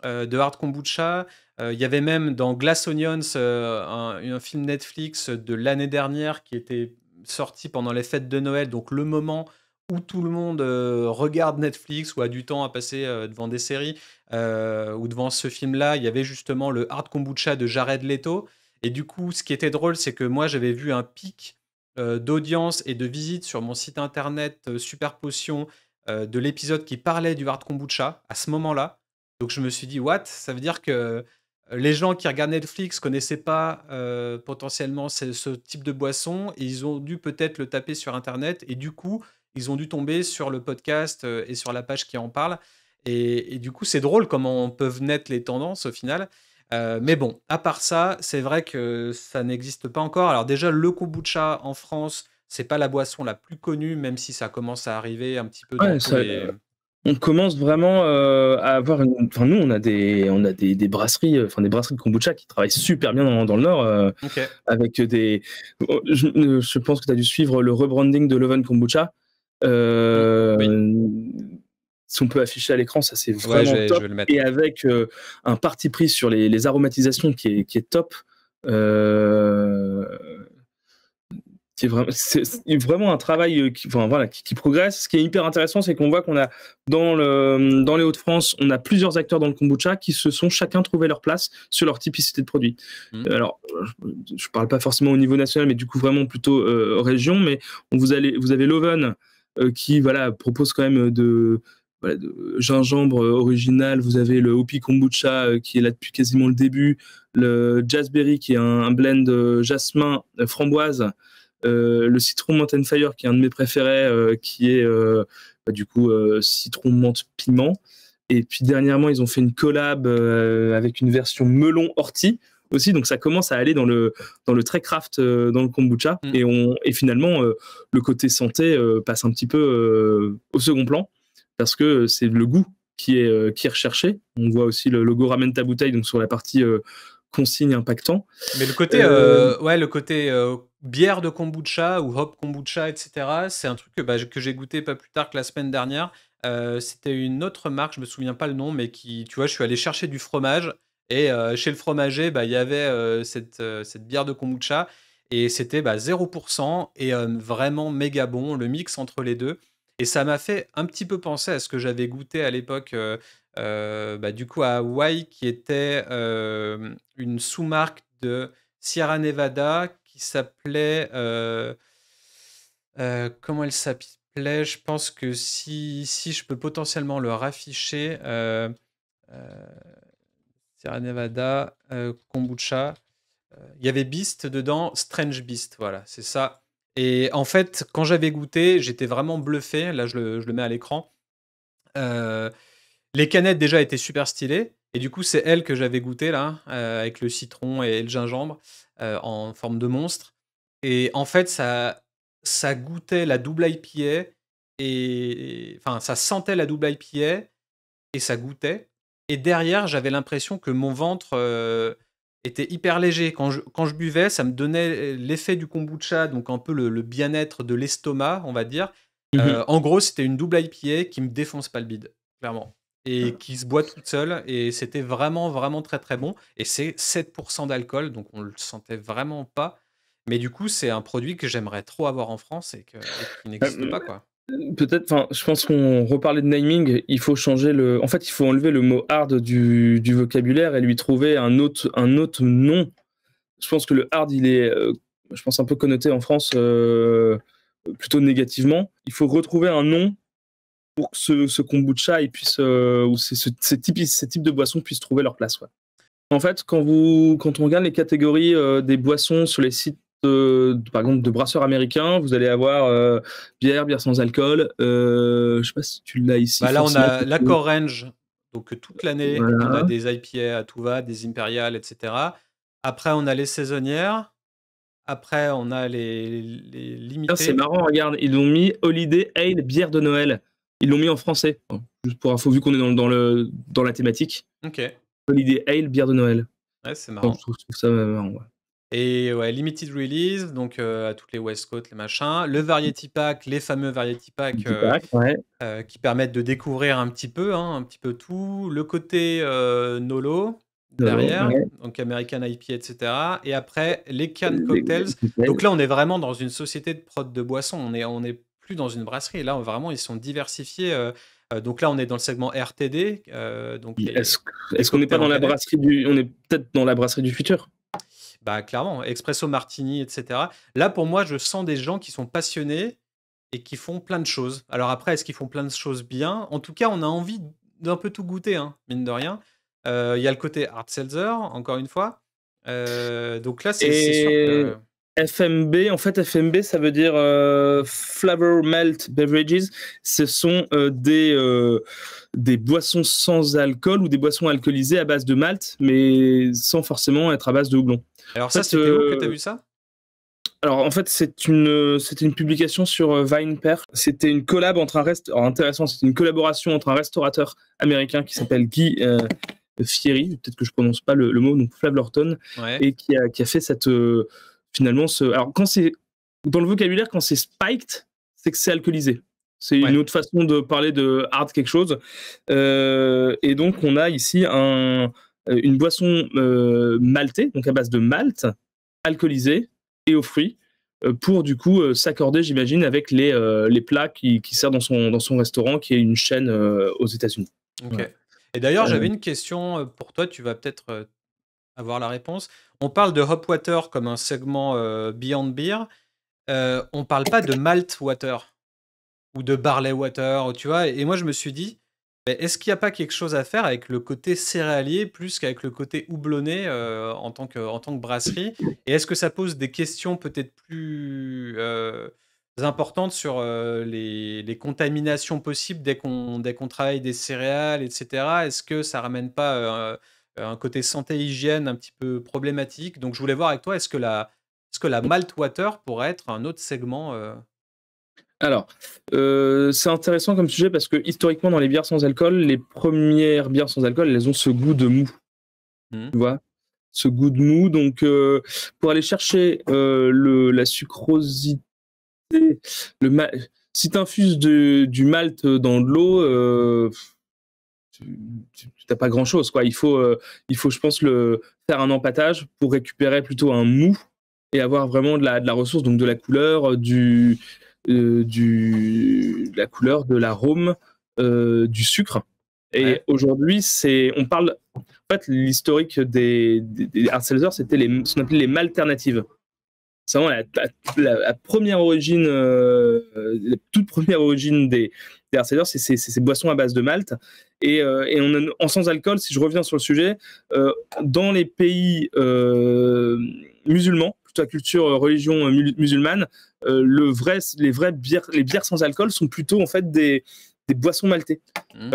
euh, de Hard Kombucha. Euh, il y avait même dans Glass Onions, euh, un, film Netflix de l'année dernière qui était sorti pendant les fêtes de Noël, donc le moment où tout le monde regarde Netflix ou a du temps à passer devant des séries ou devant ce film-là, il y avait justement le Hard Kombucha de Jared Leto. Et du coup, ce qui était drôle, c'est que moi, j'avais vu un pic d'audience et de visites sur mon site internet Super Potion de l'épisode qui parlait du Hard Kombucha à ce moment-là. Donc je me suis dit, what Ça veut dire que euh, les gens qui regardent Netflix connaissaient pas euh, potentiellement ce, type de boisson ils ont dû peut-être le taper sur Internet et du coup, ils ont dû tomber sur le podcast euh, et sur la page qui en parle. Et, du coup, c'est drôle comment peuvent naître les tendances au final. mais bon, à part ça, c'est vrai que ça n'existe pas encore. Alors déjà, le kombucha en France, c'est pas la boisson la plus connue, même si ça commence à arriver un petit peu. Dans on commence vraiment euh, à avoir Enfin, nous, on a des, on a des, brasseries, euh, enfin des brasseries de kombucha qui travaillent super bien dans, le Nord, euh, avec des. Je, pense que tu as dû suivre le rebranding de Loven Kombucha. Si on peut afficher à l'écran, ça c'est vraiment top. Et avec un parti pris sur les, aromatisations qui est, top. C'est vraiment, un travail euh, qui, enfin, voilà, qui, progresse. Ce qui est hyper intéressant, c'est qu'on voit qu'on a dans, le, dans les Hauts-de-France, on a plusieurs acteurs dans le kombucha qui se sont chacun trouvé leur place sur leur typicité de produit. Mmh. Euh, alors, je ne parle pas forcément au niveau national, mais du coup vraiment plutôt euh, région. Mais vous, allez, vous avez Loven qui voilà, propose quand même de, gingembre original, vous avez le Hopi Kombucha qui est là depuis quasiment le début, le Jazzberry qui est un, un blend jasmin framboise euh, le citron Mountain Fire, qui est un de mes préférés, euh, qui est euh, bah, du coup citron menthe piment. Et puis dernièrement, ils ont fait une collab avec une version melon ortie aussi. Donc ça commence à aller dans le, dans le très craft, dans le kombucha. Mm. Et, on, et finalement, le côté santé passe un petit peu au second plan parce que c'est le goût qui est, qui est recherché. On voit aussi le logo ramène ta bouteille donc sur la partie consigne impactant. Mais le côté, ouais, le côté bière de kombucha ou hop kombucha, etc. C'est un truc que, bah, que j'ai goûté pas plus tard que la semaine dernière. Euh, c'était une autre marque, je me souviens pas le nom, mais qui, tu vois, je suis allé chercher du fromage. Et euh, chez le fromager, bah, il y avait euh, cette, cette bière de kombucha. Et c'était bah, 0% et vraiment méga bon, le mix entre les deux. Et ça m'a fait un petit peu penser à ce que j'avais goûté à l'époque, bah, du coup, à Hawaii, qui était une sous-marque de Sierra Nevada s'appelait. Euh, euh, comment elle s'appelait Je pense que si, si je peux potentiellement le rafficher, euh, Sierra Nevada, Kombucha. Il y avait Beast dedans, Strange Beast, voilà, c'est ça. Et en fait, quand j'avais goûté, j'étais vraiment bluffé. Là, je le, mets à l'écran. les canettes déjà étaient super stylées. Et du coup, c'est elle que j'avais goûtée là, euh, avec le citron et le gingembre, euh, en forme de monstre. Et en fait, ça, ça goûtait la double IPA, et enfin, ça sentait la double IPA, et ça goûtait. Et derrière, j'avais l'impression que mon ventre euh, était hyper léger. Quand je, buvais, ça me donnait l'effet du kombucha, donc un peu le, bien-être de l'estomac, on va dire. Mhm. en gros, c'était une double IPA qui me défonce pas le bide, clairement et mmh. qui se boit toute seule. Et c'était vraiment, vraiment très, très bon. Et c'est 7% d'alcool, donc on le sentait vraiment pas. Mais du coup, c'est un produit que j'aimerais trop avoir en France et, que, qui euh, n'existe pas, quoi. Peut-être, enfin, je pense qu'on reparlait de naming. Il faut changer le. En fait, il faut enlever le mot hard du, vocabulaire et lui trouver un autre, un autre nom. Je pense que le hard, il est, euh, je pense, un peu connoté en France euh, plutôt négativement. Il faut retrouver un nom pour que ce, kombucha puisse, euh, ou ces, types, de boissons puissent trouver leur place. En fait, quand, vous, quand on regarde les catégories euh, des boissons sur les sites, par exemple, de brasseurs américains, vous allez avoir euh, bière, bière sans alcool. je ne sais pas si tu l'as ici. Bah là, on a core range. Donc, toute l'année, on a des IPA à tout va, des impériales, etc. Après, on a les saisonnières. Après, on a les, les C'est marrant, regarde, ils ont mis Holiday Ale, bière de Noël. Ils l'ont mis en français, hein, juste pour info, vu qu'on est dans, dans, le, dans la thématique. Ok. L'idée Ale, bière de Noël. Ouais, c'est marrant. trouve, ça euh, marrant, Et ouais, limited release, donc euh, à toutes les West Coast, les machins. Le variety pack, les fameux variety pack, euh, qui permettent de découvrir un petit peu, hein, un petit peu tout. Le côté Nolo derrière, donc American IP, etc. Et après les cannes cocktails. Donc là, on est vraiment dans une société de prod de boissons. On est, on est plus dans une brasserie. Là, vraiment, ils sont diversifiés. Euh, euh, donc là, on est dans le segment RTD. Euh, donc est-ce, qu'on n'est pas dans la brasserie du, on est peut-être dans la brasserie du futur Bah clairement, expresso, martini, etc. Là, pour moi, je sens des gens qui sont passionnés et qui font plein de choses. Alors après, est-ce qu'ils font plein de choses bien En tout cas, on a envie d'un peu tout goûter, hein, mine de rien. Il y a le côté art seltzer, encore une fois. donc là, c'est, c'est sûr que FMB, en fait, FMB, ça veut dire euh, Flavor Malt Beverages. Ce sont euh, des, euh, des boissons sans alcool ou des boissons alcoolisées à base de malt, mais sans forcément être à base de houblon. Alors, ça, c'était où que tu as vu ça alors en fait c'est une c'était une publication sur Vinepair. C'était une collab entre un intéressant c'était une collaboration entre un restaurateur américain qui s'appelle Guy Fieri peut-être que je prononce pas le, mot donc Flav Lorton et qui a fait cette finalement, ce... alors quand c'est dans le vocabulaire, quand c'est spiked, c'est que c'est alcoolisé. C'est une autre façon de parler de hard quelque chose. Euh, et donc, on a ici un, euh, une boisson euh, maltée, donc à base de malt, alcoolisée et aux fruits, pour du coup s'accorder, j'imagine, avec les, les plats qui, servent dans son, dans son restaurant, qui est une chaîne aux États-Unis. Et d'ailleurs, j'avais une question pour toi. Tu vas peut-être avoir la réponse. On parle de Hop Water comme un segment euh, Beyond Beer. Euh, on parle pas de Malt Water ou de Barley Water, tu vois. Et moi, je me suis dit, est-ce qu'il n'y a pas quelque chose à faire avec le côté céréalier plus qu'avec le côté houblonné euh, en, tant que, en tant que brasserie Et est-ce que ça pose des questions peut-être plus euh, importantes sur les, contaminations possibles dès qu'on dès travaille des céréales, etc. Est-ce que ça ramène pas un côté santé-hygiène un petit peu problématique. Donc je voulais voir avec toi, est-ce que la, est-ce que la malt water pourrait être un autre segment euh? Alors, euh, c'est intéressant comme sujet parce que historiquement, dans les bières sans alcool, les premières bières sans alcool, elles ont ce goût de mou. voilà mmh. Tu vois Ce goût de mou. Donc, euh, pour aller chercher le, la sucrosité, le si tu infuses du malt dans de l'eau, tu n'as pas grand chose quoi. Il faut, euh, il faut, je pense, le faire un empâtage pour récupérer plutôt un mou et avoir vraiment de la, de la ressource, donc de la couleur, euh, du, euh, du de la couleur, de l'arôme, du sucre. Et aujourd'hui, c'est, on parle, en fait, l'historique des, des, c'était les, ce qu'on appelait les alternatives' C'est vraiment la, la, la première origine, la toute première origine des, c'est-à-dire, c'est ces boissons à base de malt. Et, euh, on en sans-alcool, si je reviens sur le sujet, euh, dans les pays euh, musulmans, plutôt la culture religion musulmane, le vrai, les vraies bières, les bières sans alcool sont plutôt en fait des, boissons maltées, mmh.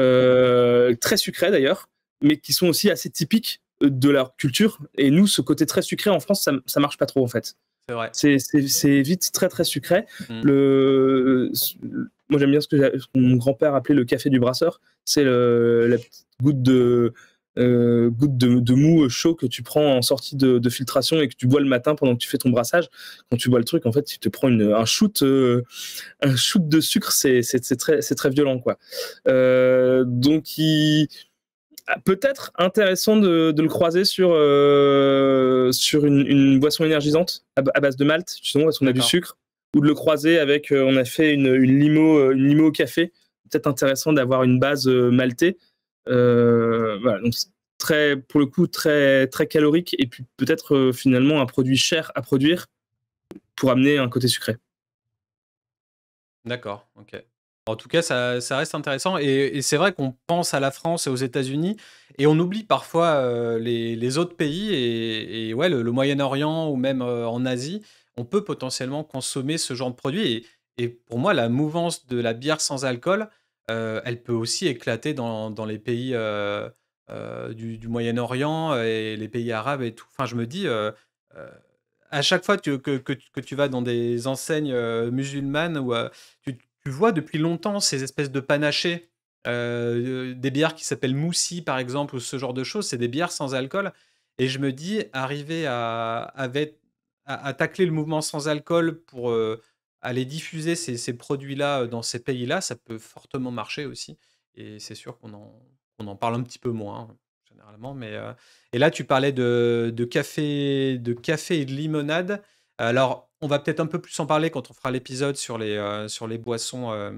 très sucrées d'ailleurs, mais qui sont aussi assez typiques de leur culture. Et nous, ce côté très sucré en France, ça, ça marche pas trop en fait. C'est vite très très sucré. Mmh. Le, moi, j'aime bien ce que, mon grand-père appelait le café du brasseur. C'est la petite goutte de, euh, goutte de, mou euh, chaud que tu prends en sortie de, filtration et que tu bois le matin pendant que tu fais ton brassage. Quand tu bois le truc, en fait, tu te prends un shoot, euh, un shoot de sucre. C'est très, très, violent, quoi. donc, ah, peut-être intéressant de, le croiser sur, sur une, boisson énergisante à, base de malt, justement, parce qu'on a du sucre ou de le croiser avec. Euh, on a fait une, limo, euh, limo au café. Peut-être intéressant d'avoir une base euh, maltée. très, pour le coup, très, très calorique et puis peut-être finalement un produit cher à produire pour amener un côté sucré. D'accord, ok. En tout cas, ça, reste intéressant. Et, c'est vrai qu'on pense à la France et aux États-Unis, et on oublie parfois les, autres pays, et, ouais, le, Moyen-Orient ou même en Asie on peut potentiellement consommer ce genre de produit. Et, pour moi, la mouvance de la bière sans alcool, euh, elle peut aussi éclater dans, les pays euh, euh, du, Moyen-Orient et les pays arabes et tout. Enfin, je me dis, à chaque fois que, tu vas dans des enseignes musulmanes, tu, vois depuis longtemps ces espèces de panachés, des bières qui s'appellent moussi par exemple, ou ce genre de choses, c'est des bières sans alcool. Et je me dis, arriver à, avec, à, tacler le mouvement sans alcool pour euh, aller diffuser ces, produits-là euh, dans ces pays-là, ça peut fortement marcher aussi. Et c'est sûr qu'on en, en parle un petit peu moins généralement. Mais, euh, Et là, tu parlais de, de, café, de café et de limonade. Alors, on va peut-être un peu plus en parler quand on fera l'épisode sur, les sur les boissons,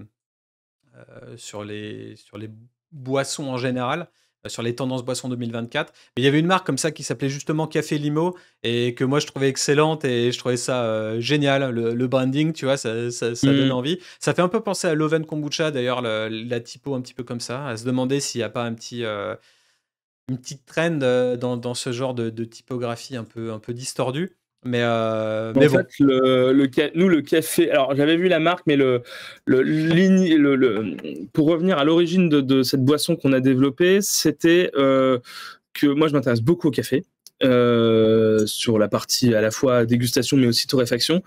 sur, les, sur les boissons en général. Euh, sur les tendances boissons 2024. Mais il y avait une marque comme ça qui s'appelait justement Café Limo et que moi je trouvais excellente et je trouvais ça euh, génial. Le, branding, tu vois, ça, ça, ça donne mmh. envie. Ça fait un peu penser à l'Oven Kombucha d'ailleurs, la, typo un petit peu comme ça, à se demander s'il n'y a pas un petit. Euh, une petite trend dans, ce genre de, de, typographie un peu, un peu distordue. Mais, euh, en fait, le, nous, le café. Alors, j'avais vu la marque, mais le, le, le pour revenir à l'origine de, cette boisson qu'on a développée, c'était euh, que moi, je m'intéresse beaucoup au café, euh, sur la partie à la fois dégustation, mais aussi torréfaction.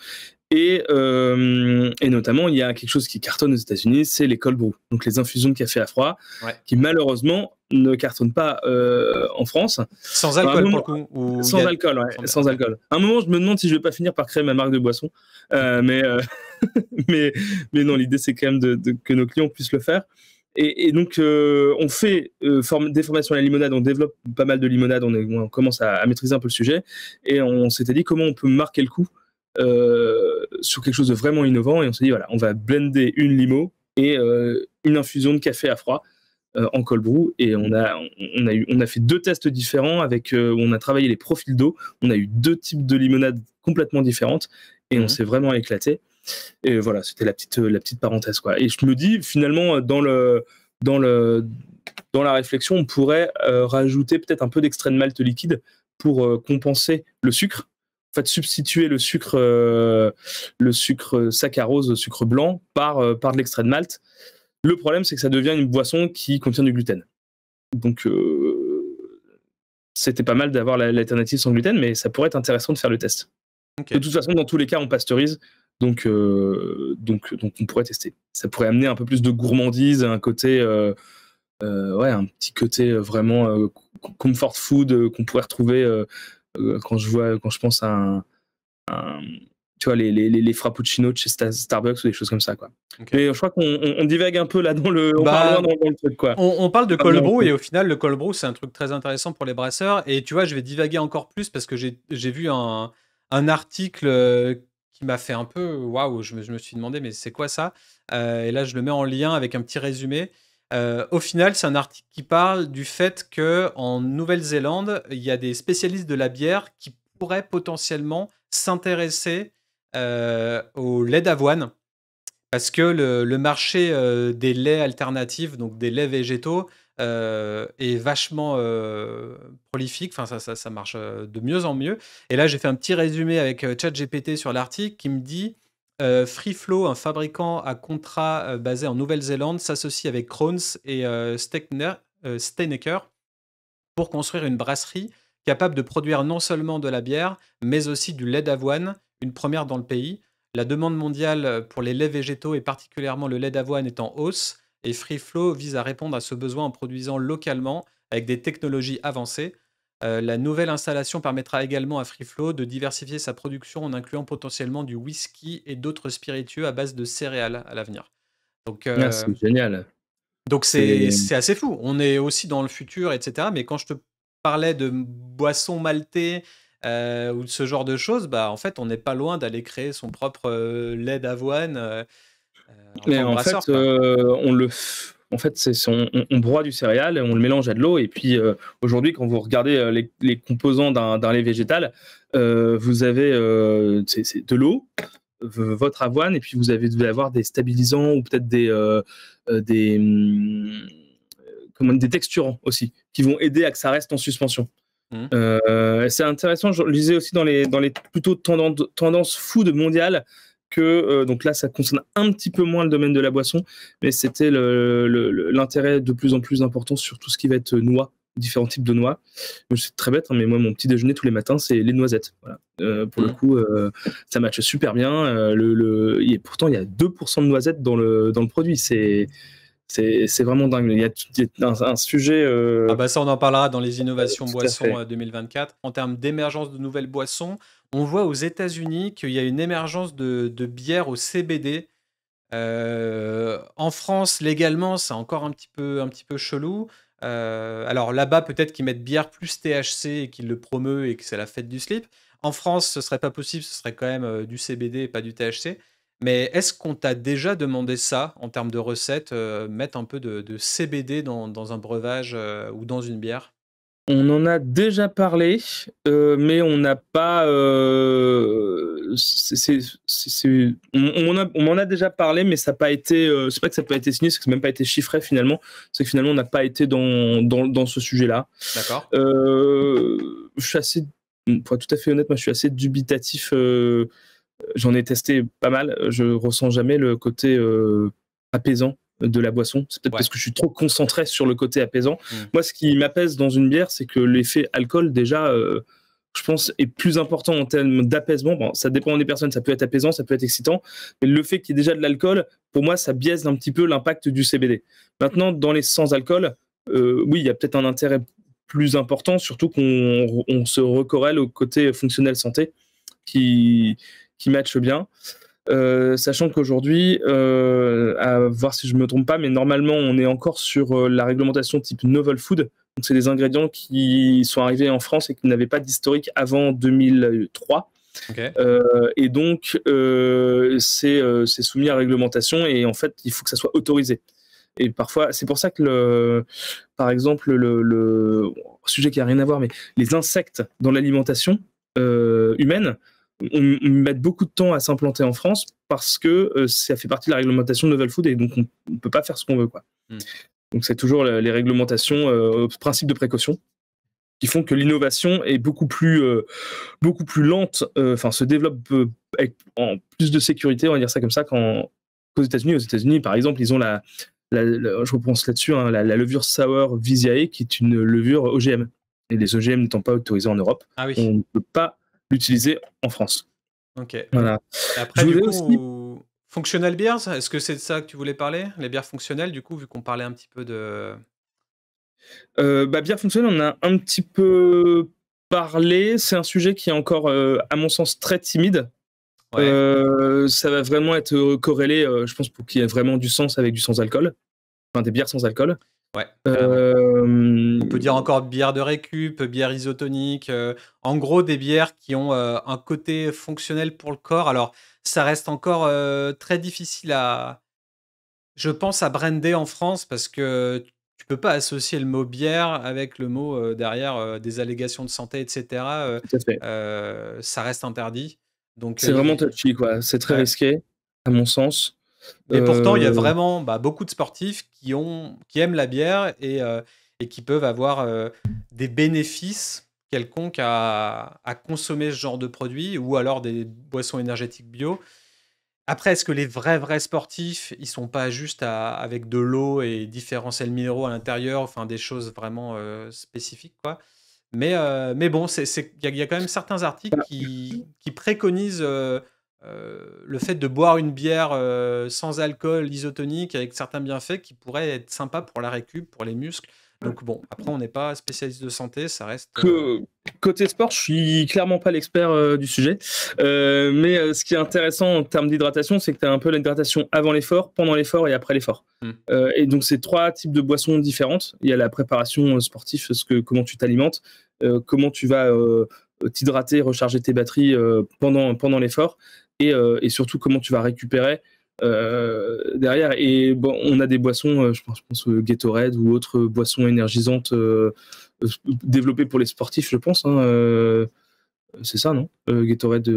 Et, et, notamment, il y a quelque chose qui cartonne aux États-Unis, c'est les cold brew, donc les infusions de café à froid, qui malheureusement ne cartonne pas euh, en France. Sans alcool, pour sans, alcool ouais, sans, alcool, À un moment, je me demande si je vais pas finir par créer ma marque de boisson. Euh, mais, euh, mais, mais non, l'idée, c'est quand même de, que nos clients puissent le faire. Et, donc, on fait des formations à la limonade, on développe pas mal de limonade, on, commence à, à, maîtriser un peu le sujet. Et on s'était dit comment on peut marquer le coup sur quelque chose de vraiment innovant. Et on s'est dit, voilà, on va blender une limo et une infusion de café à froid euh, en cold et on a, a on a fait deux tests différents avec euh, on a travaillé les profils d'eau, on a eu deux types de limonades complètement différentes et on mhm. s'est vraiment éclaté. Et voilà, c'était la petite, la petite parenthèse quoi. Et je me dis finalement euh, dans le dans le dans la réflexion, on pourrait rajouter peut-être un peu d'extrait de malt liquide pour compenser le sucre. En fait, substituer le sucre, le sucre saccharose, le sucre blanc, par, par de l'extrait de malt. Le problème, c'est que ça devient une boisson qui contient du gluten. Donc, euh, c'était pas mal d'avoir l'alternative sans gluten, mais ça pourrait être intéressant de faire le test. De toute façon, dans tous les cas, on pasteurise, donc, euh, donc, donc on pourrait tester. Ça pourrait amener un peu plus de gourmandise, un côté, euh, ouais, un petit côté vraiment comfort food qu'on pourrait retrouver quand je vois, quand je pense à un tu vois, les, les, les, frappuccinos de chez Starbucks ou des choses comme ça, quoi. Euh, je crois qu'on on, divague un peu là dans le, on bah, parle truc, quoi. On, parle de Colbro et au final, le Colbro, c'est un truc très intéressant pour les brasseurs. Et tu vois, je vais divaguer encore plus parce que j'ai vu un, un, article euh, qui m'a fait un peu waouh, je, je, me suis demandé, mais c'est quoi ça euh, Et là, je le mets en lien avec un petit résumé. au final, c'est un article qui parle du fait que en Nouvelle-Zélande, il y a des spécialistes de la bière qui pourraient potentiellement s'intéresser euh, au lait d'avoine parce que le, marché euh, des laits alternatifs, donc des laits végétaux, euh, est vachement prolifique. Enfin, ça, ça, marche de mieux en mieux. Et là, j'ai fait un petit résumé avec ChatGPT sur l'article qui me dit FreeFlow, un fabricant à contrat basé en Nouvelle-Zélande, s'associe avec Crohns et Steckner, Steinecker pour construire une brasserie capable de produire non seulement de la bière, mais aussi du lait d'avoine une première dans le pays. La demande mondiale pour les laits végétaux et particulièrement le lait d'avoine est en hausse et FreeFlow vise à répondre à ce besoin en produisant localement avec des technologies avancées. Euh, la nouvelle installation permettra également à FreeFlow de diversifier sa production en incluant potentiellement du whisky et d'autres spiritueux à base de céréales à l'avenir. Donc euh, ah, c'est génial. Donc c'est assez fou. On est aussi dans le futur, etc. Mais quand je te parlais de boissons maltées euh, ou ce genre de choses, bah, en fait, on n'est pas loin d'aller créer son propre euh, lait d'avoine. Euh, euh, Mais en fait, on le. En fait, c'est on, broie du céréal, on le mélange à de l'eau, et puis aujourd'hui, quand vous regardez les, composants d'un lait végétal, vous avez de l'eau, votre avoine, et puis vous avez devez avoir des stabilisants ou peut-être des des hum, comment, des texturants aussi, qui vont aider à que ça reste en suspension. Mmh. Euh, c'est intéressant, je lisais aussi dans les, dans les plutôt tendances, food mondiales que, euh, donc là, ça concerne un petit peu moins le domaine de la boisson, mais c'était l'intérêt de plus en plus important sur tout ce qui va être noix, différents types de noix. C'est très bête, hein, mais moi, mon petit déjeuner tous les matins, c'est les noisettes. Euh, pour le mmh. coup, ça matche super bien. Et pourtant, il y a 2% de noisettes dans le, dans le produit. C'est c'est vraiment dingue. Il y a, un, sujet. Euh, ah bah ça, on en parlera dans les innovations boissons 2024. Euh, en termes d'émergence de nouvelles boissons, on voit aux États-Unis qu'il y a une émergence de, bière au CBD. Euh, en France, légalement, c'est encore un petit peu, un petit peu chelou. alors là-bas, peut-être qu'ils mettent bière plus THC et qu'ils le promeuvent et que c'est la fête du slip. En France, ce serait pas possible, ce serait quand même du CBD et pas du THC. Mais est-ce qu'on t'a déjà demandé ça en termes de recettes, euh, mettre un peu de, CBD dans, un breuvage euh, ou dans une bière On en a déjà parlé, mais on n'a pas. on, m'en a, déjà parlé, mais ça n'a pas été. Euh, c'est pas que ça n'a pas été signé, c'est que ça même pas été chiffré finalement. C'est que finalement, on n'a pas été dans, dans, dans, ce sujet-là. D'accord. je suis assez. Pour être tout à fait honnête, moi, je suis assez dubitatif j'en ai testé pas mal. Je ressens jamais le côté euh, apaisant de la boisson. C'est peut-être parce que je suis trop concentré sur le côté apaisant. Mmh. Moi, ce qui m'apaise dans une bière, c'est que l'effet alcool, déjà, euh, je pense, est plus important en termes d'apaisement. ça dépend des personnes, ça peut être apaisant, ça peut être excitant, mais le fait qu'il y ait déjà de l'alcool, pour moi, ça biaise un petit peu l'impact du CBD. Maintenant, dans les sans-alcool, euh, oui, il y a peut-être un intérêt plus important, surtout qu'on se recorrèle au côté fonctionnel santé qui, qui matchent bien. Euh, sachant qu'aujourd'hui, euh, à voir si je me trompe pas, mais normalement on est encore sur euh, la réglementation type novel food. Donc c'est des ingrédients qui sont arrivés en France et qui n'avaient pas d'historique avant 2003. et donc c'est soumis à réglementation et en fait il faut que ça soit autorisé. Et parfois, c'est pour ça que, le, par exemple, le, le sujet qui n'a rien à voir, mais les insectes dans l'alimentation humaine, on, met beaucoup de temps à s'implanter en France parce que euh, ça fait partie de la réglementation de Novel Food et donc on ne peut pas faire ce qu'on veut. Quoi. Hmm. Donc c'est toujours les réglementations, euh, au principe de précaution, qui font que l'innovation est beaucoup plus, euh, beaucoup plus lente, enfin se développe en plus de sécurité, on va dire ça comme ça, qu'aux États-Unis. Aux États-Unis, par exemple, ils ont la, je repense là-dessus, hein, la, levure sour Visiae, qui est une levure OGM. Et les OGM n'étant pas autorisés en Europe, ah on ne peut pas l'utiliser en France. Ok. Voilà. après, du coup, Functional est-ce que c'est de ça que tu voulais parler Les bières fonctionnelles, du coup, vu qu'on parlait un petit peu de. Euh, bah, bières fonctionnelles, on a un petit peu parlé. C'est un sujet qui est encore, euh, à mon sens, très timide. Euh, ça va vraiment être euh, corrélé, je pense, pour qu'il y ait vraiment du sens avec du sans-alcool. Enfin, des bières sans alcool. Euh, On peut dire encore bière de récup, bière isotonique, euh, en gros des bières qui ont euh, un côté fonctionnel pour le corps. Alors ça reste encore très difficile à, je pense, à brander en France parce que tu peux pas associer le mot bière avec le mot derrière des allégations de santé, etc. ça reste interdit. Donc c'est vraiment touchy quoi. C'est très risqué à mon sens. Mais pourtant, il y a euh, vraiment bah, beaucoup de sportifs qui, aiment la bière et, euh, qui peuvent avoir euh, des bénéfices quelconques à, consommer ce genre de produit ou alors des boissons énergétiques bio. Après, est-ce que les vrais, vrais sportifs, ils sont pas juste avec de l'eau et différents sels minéraux à l'intérieur, enfin des choses vraiment spécifiques, quoi. Mais, mais bon, il y, a quand même certains articles qui, préconisent euh, le fait de boire une bière euh, sans alcool, isotonique, avec certains bienfaits qui pourraient être sympas pour la récup, pour les muscles. Donc bon, après on n'est pas spécialiste de santé, ça reste. Euh, côté sport, je suis clairement pas l'expert du sujet, mais ce qui est intéressant en termes d'hydratation, c'est que tu as un peu l'hydratation avant l'effort, pendant l'effort et après l'effort. Hmm. et donc c'est trois types de boissons différentes. Il y a la préparation sportive, ce que comment tu t'alimentes, comment tu vas t'hydrater, recharger tes batteries pendant pendant l'effort. Euh, et, surtout comment tu vas récupérer euh, derrière. Et bon, on a des boissons, euh, je pense, pense Gatorade ou autres boissons énergisantes développées pour les sportifs, je pense. Hein, c'est ça, non Gatorade.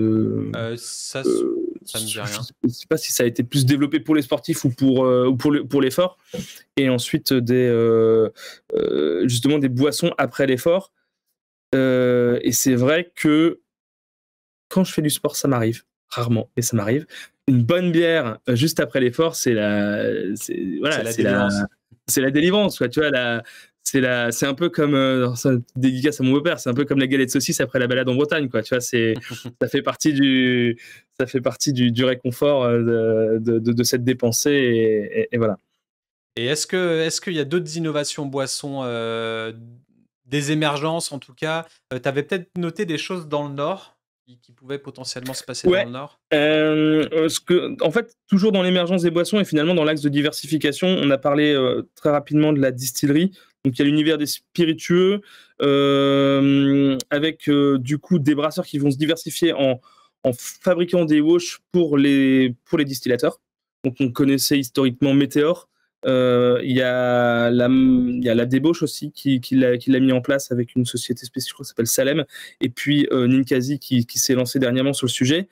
ça, ça dit rien. Je ne sais pas si ça a été plus développé pour les sportifs ou pour, pour, pour l'effort. Et ensuite, des, justement, des boissons après l'effort. et c'est vrai que quand je fais du sport, ça m'arrive rarement, et ça m'arrive. Une bonne bière euh, juste après l'effort, c'est la, délivrance. La, c'est la délivrance, Tu vois, la, c'est la, c'est un peu comme euh, ça, dédicace mon beau c'est un peu comme la galette de saucisse après la balade en Bretagne, quoi. Tu vois, c'est, ça fait partie du, ça fait partie du, réconfort euh, de, cette dépensée, et, voilà. Et est-ce que, est-ce qu'il y a d'autres innovations boissons? des émergences en tout cas. tu avais peut-être noté des choses dans le Nord qui pouvait potentiellement se passer dans le Nord euh, euh, ce que, En fait, toujours dans l'émergence des boissons et finalement dans l'axe de diversification, on a parlé euh, très rapidement de la distillerie. Donc il y a l'univers des spiritueux, avec du coup des brasseurs qui vont se diversifier en, fabriquant des washes pour les, pour les distillateurs. Donc on connaissait historiquement Météor, euh, il y, a la, débauche aussi qui, qui l'a mis en place avec une société spécifique qui s'appelle Salem, et puis euh, Ninkazi qui, qui s'est lancé dernièrement sur le sujet.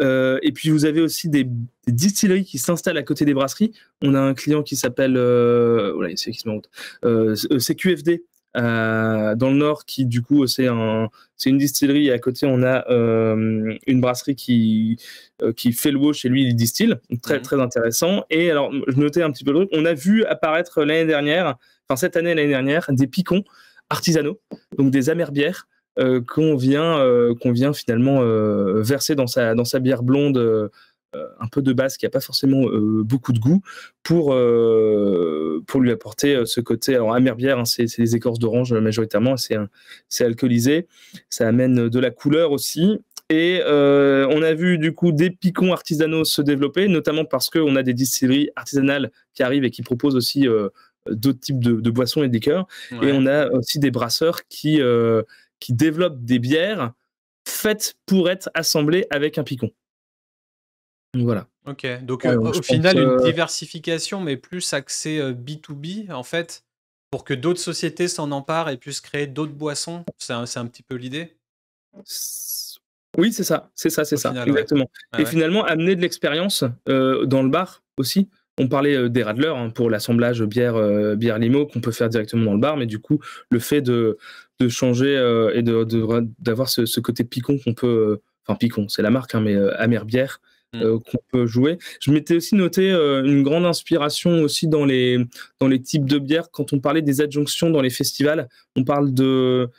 Euh, et puis vous avez aussi des, des distilleries qui s'installent à côté des brasseries. On a un client qui s'appelle, qui CQFD euh, dans le nord qui du coup c'est un, une distillerie et à côté on a euh, une brasserie qui, euh, qui fait le wash chez lui il distille très mhm. très intéressant et alors je notais un petit peu le truc on a vu apparaître l'année dernière enfin cette année l'année dernière des picons artisanaux donc des amères bières qu'on vient qu'on vient finalement verser dans sa dans sa bière blonde un peu de base qui n'a pas forcément euh, beaucoup de goût pour, euh, pour lui apporter euh, ce côté. Alors, amère bière hein, c'est des écorces d'orange majoritairement, c'est alcoolisé. Ça amène de la couleur aussi. Et on a vu du coup des picons artisanaux se développer, notamment parce qu'on a des distilleries artisanales qui arrivent et qui proposent aussi d'autres types de, boissons et de liqueurs. Et on a aussi des brasseurs qui, qui développent des bières faites pour être assemblées avec un picon. Voilà. Ok, donc euh, au final, une euh, diversification, mais plus axée B2B, euh, en fait, pour que d'autres sociétés s'en emparent et puissent créer d'autres boissons. C'est un, petit peu l'idée Oui, c'est ça, c'est ça, c'est ça, exactement. et finalement, amener de l'expérience dans le bar aussi. On parlait des radlers hein, pour l'assemblage bière, bière limo qu'on peut faire directement dans le bar, mais du coup, le fait de, de changer et d'avoir ce, côté picon qu'on peut. Enfin, picon c'est la marque, hein, mais amère bière, Mm. Euh, qu'on peut jouer. Je m'étais aussi noté euh, une grande inspiration aussi dans les, dans les types de bières. Quand on parlait des adjonctions dans les festivals, on parle de,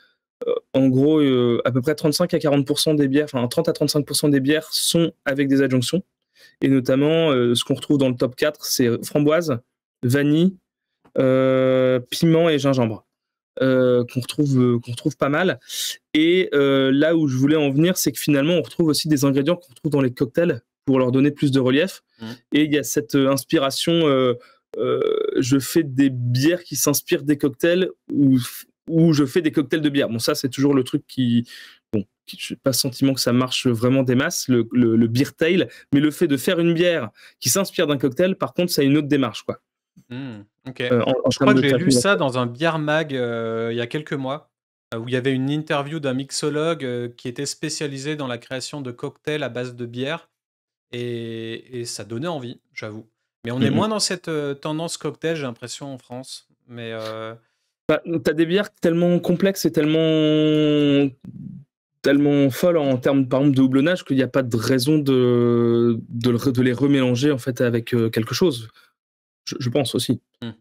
euh, en gros, à peu près 35 à 40 des bières, enfin 30 à 35 des bières sont avec des adjonctions. Et notamment, ce qu'on retrouve dans le top 4, c'est framboise, vanille, piment et gingembre. qu'on retrouve, qu'on retrouve pas mal. Et là où je voulais en venir, c'est que finalement, on retrouve aussi des ingrédients qu'on retrouve dans les cocktails, pour leur donner plus de relief. Mmh. Et il y a cette euh, inspiration, euh, euh, je fais des bières qui s'inspirent des cocktails ou, ou je fais des cocktails de bière. Bon, ça, c'est toujours le truc qui, bon, je n'ai pas le sentiment que ça marche vraiment des masses, le, le, beer tail, mais le fait de faire une bière qui s'inspire d'un cocktail, par contre, ça a une autre démarche. Quoi. Mmh, ok. je crois que j'ai lu ça dans un beer mag il y a quelques mois, où il y avait une interview d'un mixologue qui était spécialisé dans la création de cocktails à base de bière. Et, ça donnait envie, j'avoue. Mais on est mhm. moins dans cette euh, tendance cocktail, j'ai l'impression, en France. Mais. Euh... Bah, t'as des bières tellement complexes et tellement tellement folles en termes par de houblonnage qu'il n'y a pas de raison de, de, les remélanger en fait avec euh, quelque chose je, pense aussi hmm.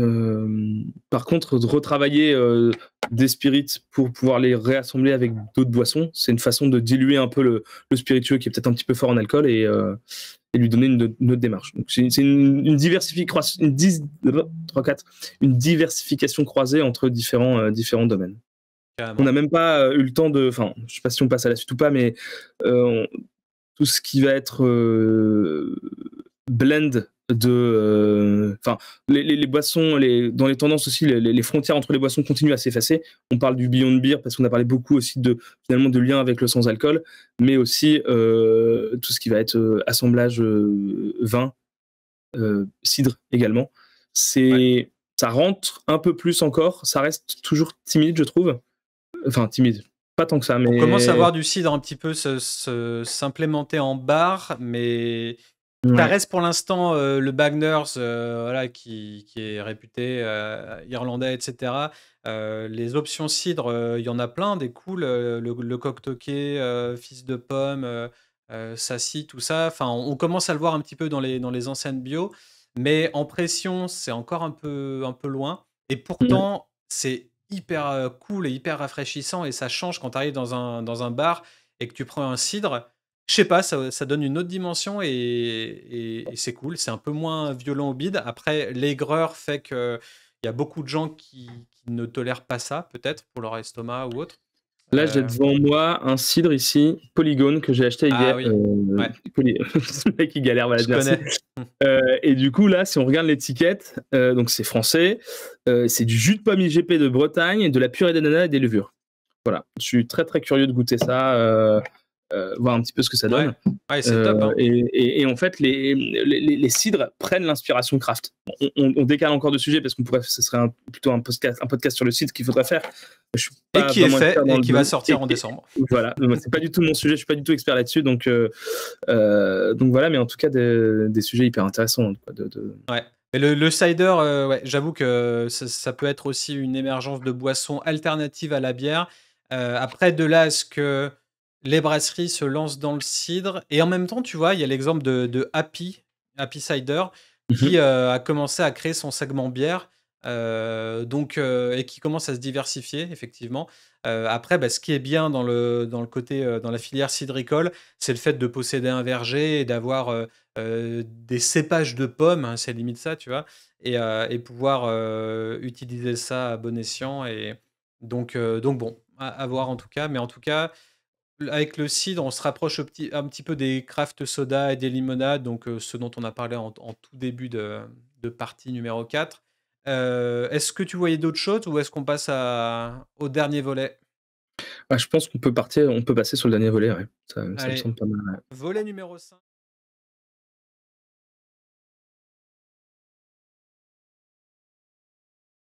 Euh, par contre, de retravailler euh, des spirits pour pouvoir les réassembler avec d'autres boissons, c'est une façon de diluer un peu le, spiritueux qui est peut-être un petit peu fort en alcool et, euh, et lui donner une, autre démarche. Donc c'est une, une, une, une, diversification croisée entre différents, différents domaines. On n'a même pas eu le temps de. Enfin, je ne sais pas si on passe à la suite ou pas, mais tout ce qui va être blend de, euh, enfin, les, boissons, les, dans les tendances aussi, les, frontières entre les boissons continuent à s'effacer. On parle du Beyond Beer parce qu'on a parlé beaucoup aussi de finalement de lien avec le sans alcool, mais aussi euh, tout ce qui va être euh, assemblage vin, cidre également. C'est, ça rentre un peu plus encore. Ça reste toujours timide, je trouve. Enfin, timide pas tant que ça. Mais... On commence à voir du cidre un petit peu s'implémenter en bar, mais ça reste pour l'instant euh, le Bagners euh, voilà, qui, est réputé euh, irlandais, etc. les options cidre, il y en a plein, des coups, le, le, fils de pomme, sassy, tout ça. Enfin, on, commence à le voir un petit peu dans les, dans les anciennes bio, mais en pression, c'est encore un peu, un peu loin. Et mm. pourtant, c'est hyper cool et hyper rafraîchissant et ça change quand tu arrives dans un, dans un bar et que tu prends un cidre je sais pas, ça, donne une autre dimension et, c'est cool. C'est un peu moins violent au bide. Après, l'aigreur fait que y a beaucoup de gens qui, ne tolèrent pas ça, peut-être pour leur estomac ou autre. Là, j'ai euh. devant moi un cidre ici, Polygone, que j'ai acheté ah hier. Ah, oui. euh, ouais. mec, il galère, euh, et du coup, là, si on regarde l'étiquette, euh, donc c'est français, euh, c'est du jus de pomme IGP de Bretagne, de la purée d'ananas et des levures. Voilà, je suis très très curieux de goûter ça. Euh, voir un petit peu ce que ça donne. Hein. Euh, et, en fait, les, les, cidres prennent l'inspiration craft. On, décale encore de sujet parce qu'on pourrait, ce serait plutôt un podcast, un podcast sur le cidre qu'il faudrait faire. et qui est fait et qui va sortir en décembre. Voilà, c'est pas du tout mon sujet, je suis pas du tout expert là-dessus, donc euh, donc voilà, mais en tout cas des, sujets hyper intéressants. de, le, cider, j'avoue que ça, peut être aussi une émergence de boissons alternatives à la bière. après, de là à ce que les brasseries se lancent dans le cidre. Et en même temps, tu vois, il y a l'exemple de, Happy, Happy Cider, mmh qui euh, a commencé à créer son segment bière. Euh, donc, euh, et qui commence à se diversifier, effectivement. après, bah, ce qui est bien dans le, dans le côté, dans la filière cidricole, c'est le fait de posséder un verger et d'avoir des cépages de pommes, hein, c'est limite ça, tu vois, et, pouvoir utiliser ça à bon escient. Et donc, donc bon, à, à, voir en tout cas. Mais en tout cas, avec le cidre, on se rapproche un petit, peu des craft soda et des limonades, donc euh, ce dont on a parlé en, tout début de, partie numéro 4. Euh, est-ce que tu voyais d'autres choses ou est-ce qu'on passe au dernier volet bah, Je pense qu'on peut, partir, on peut passer sur le dernier volet, me semble pas mal. Volet numéro 5.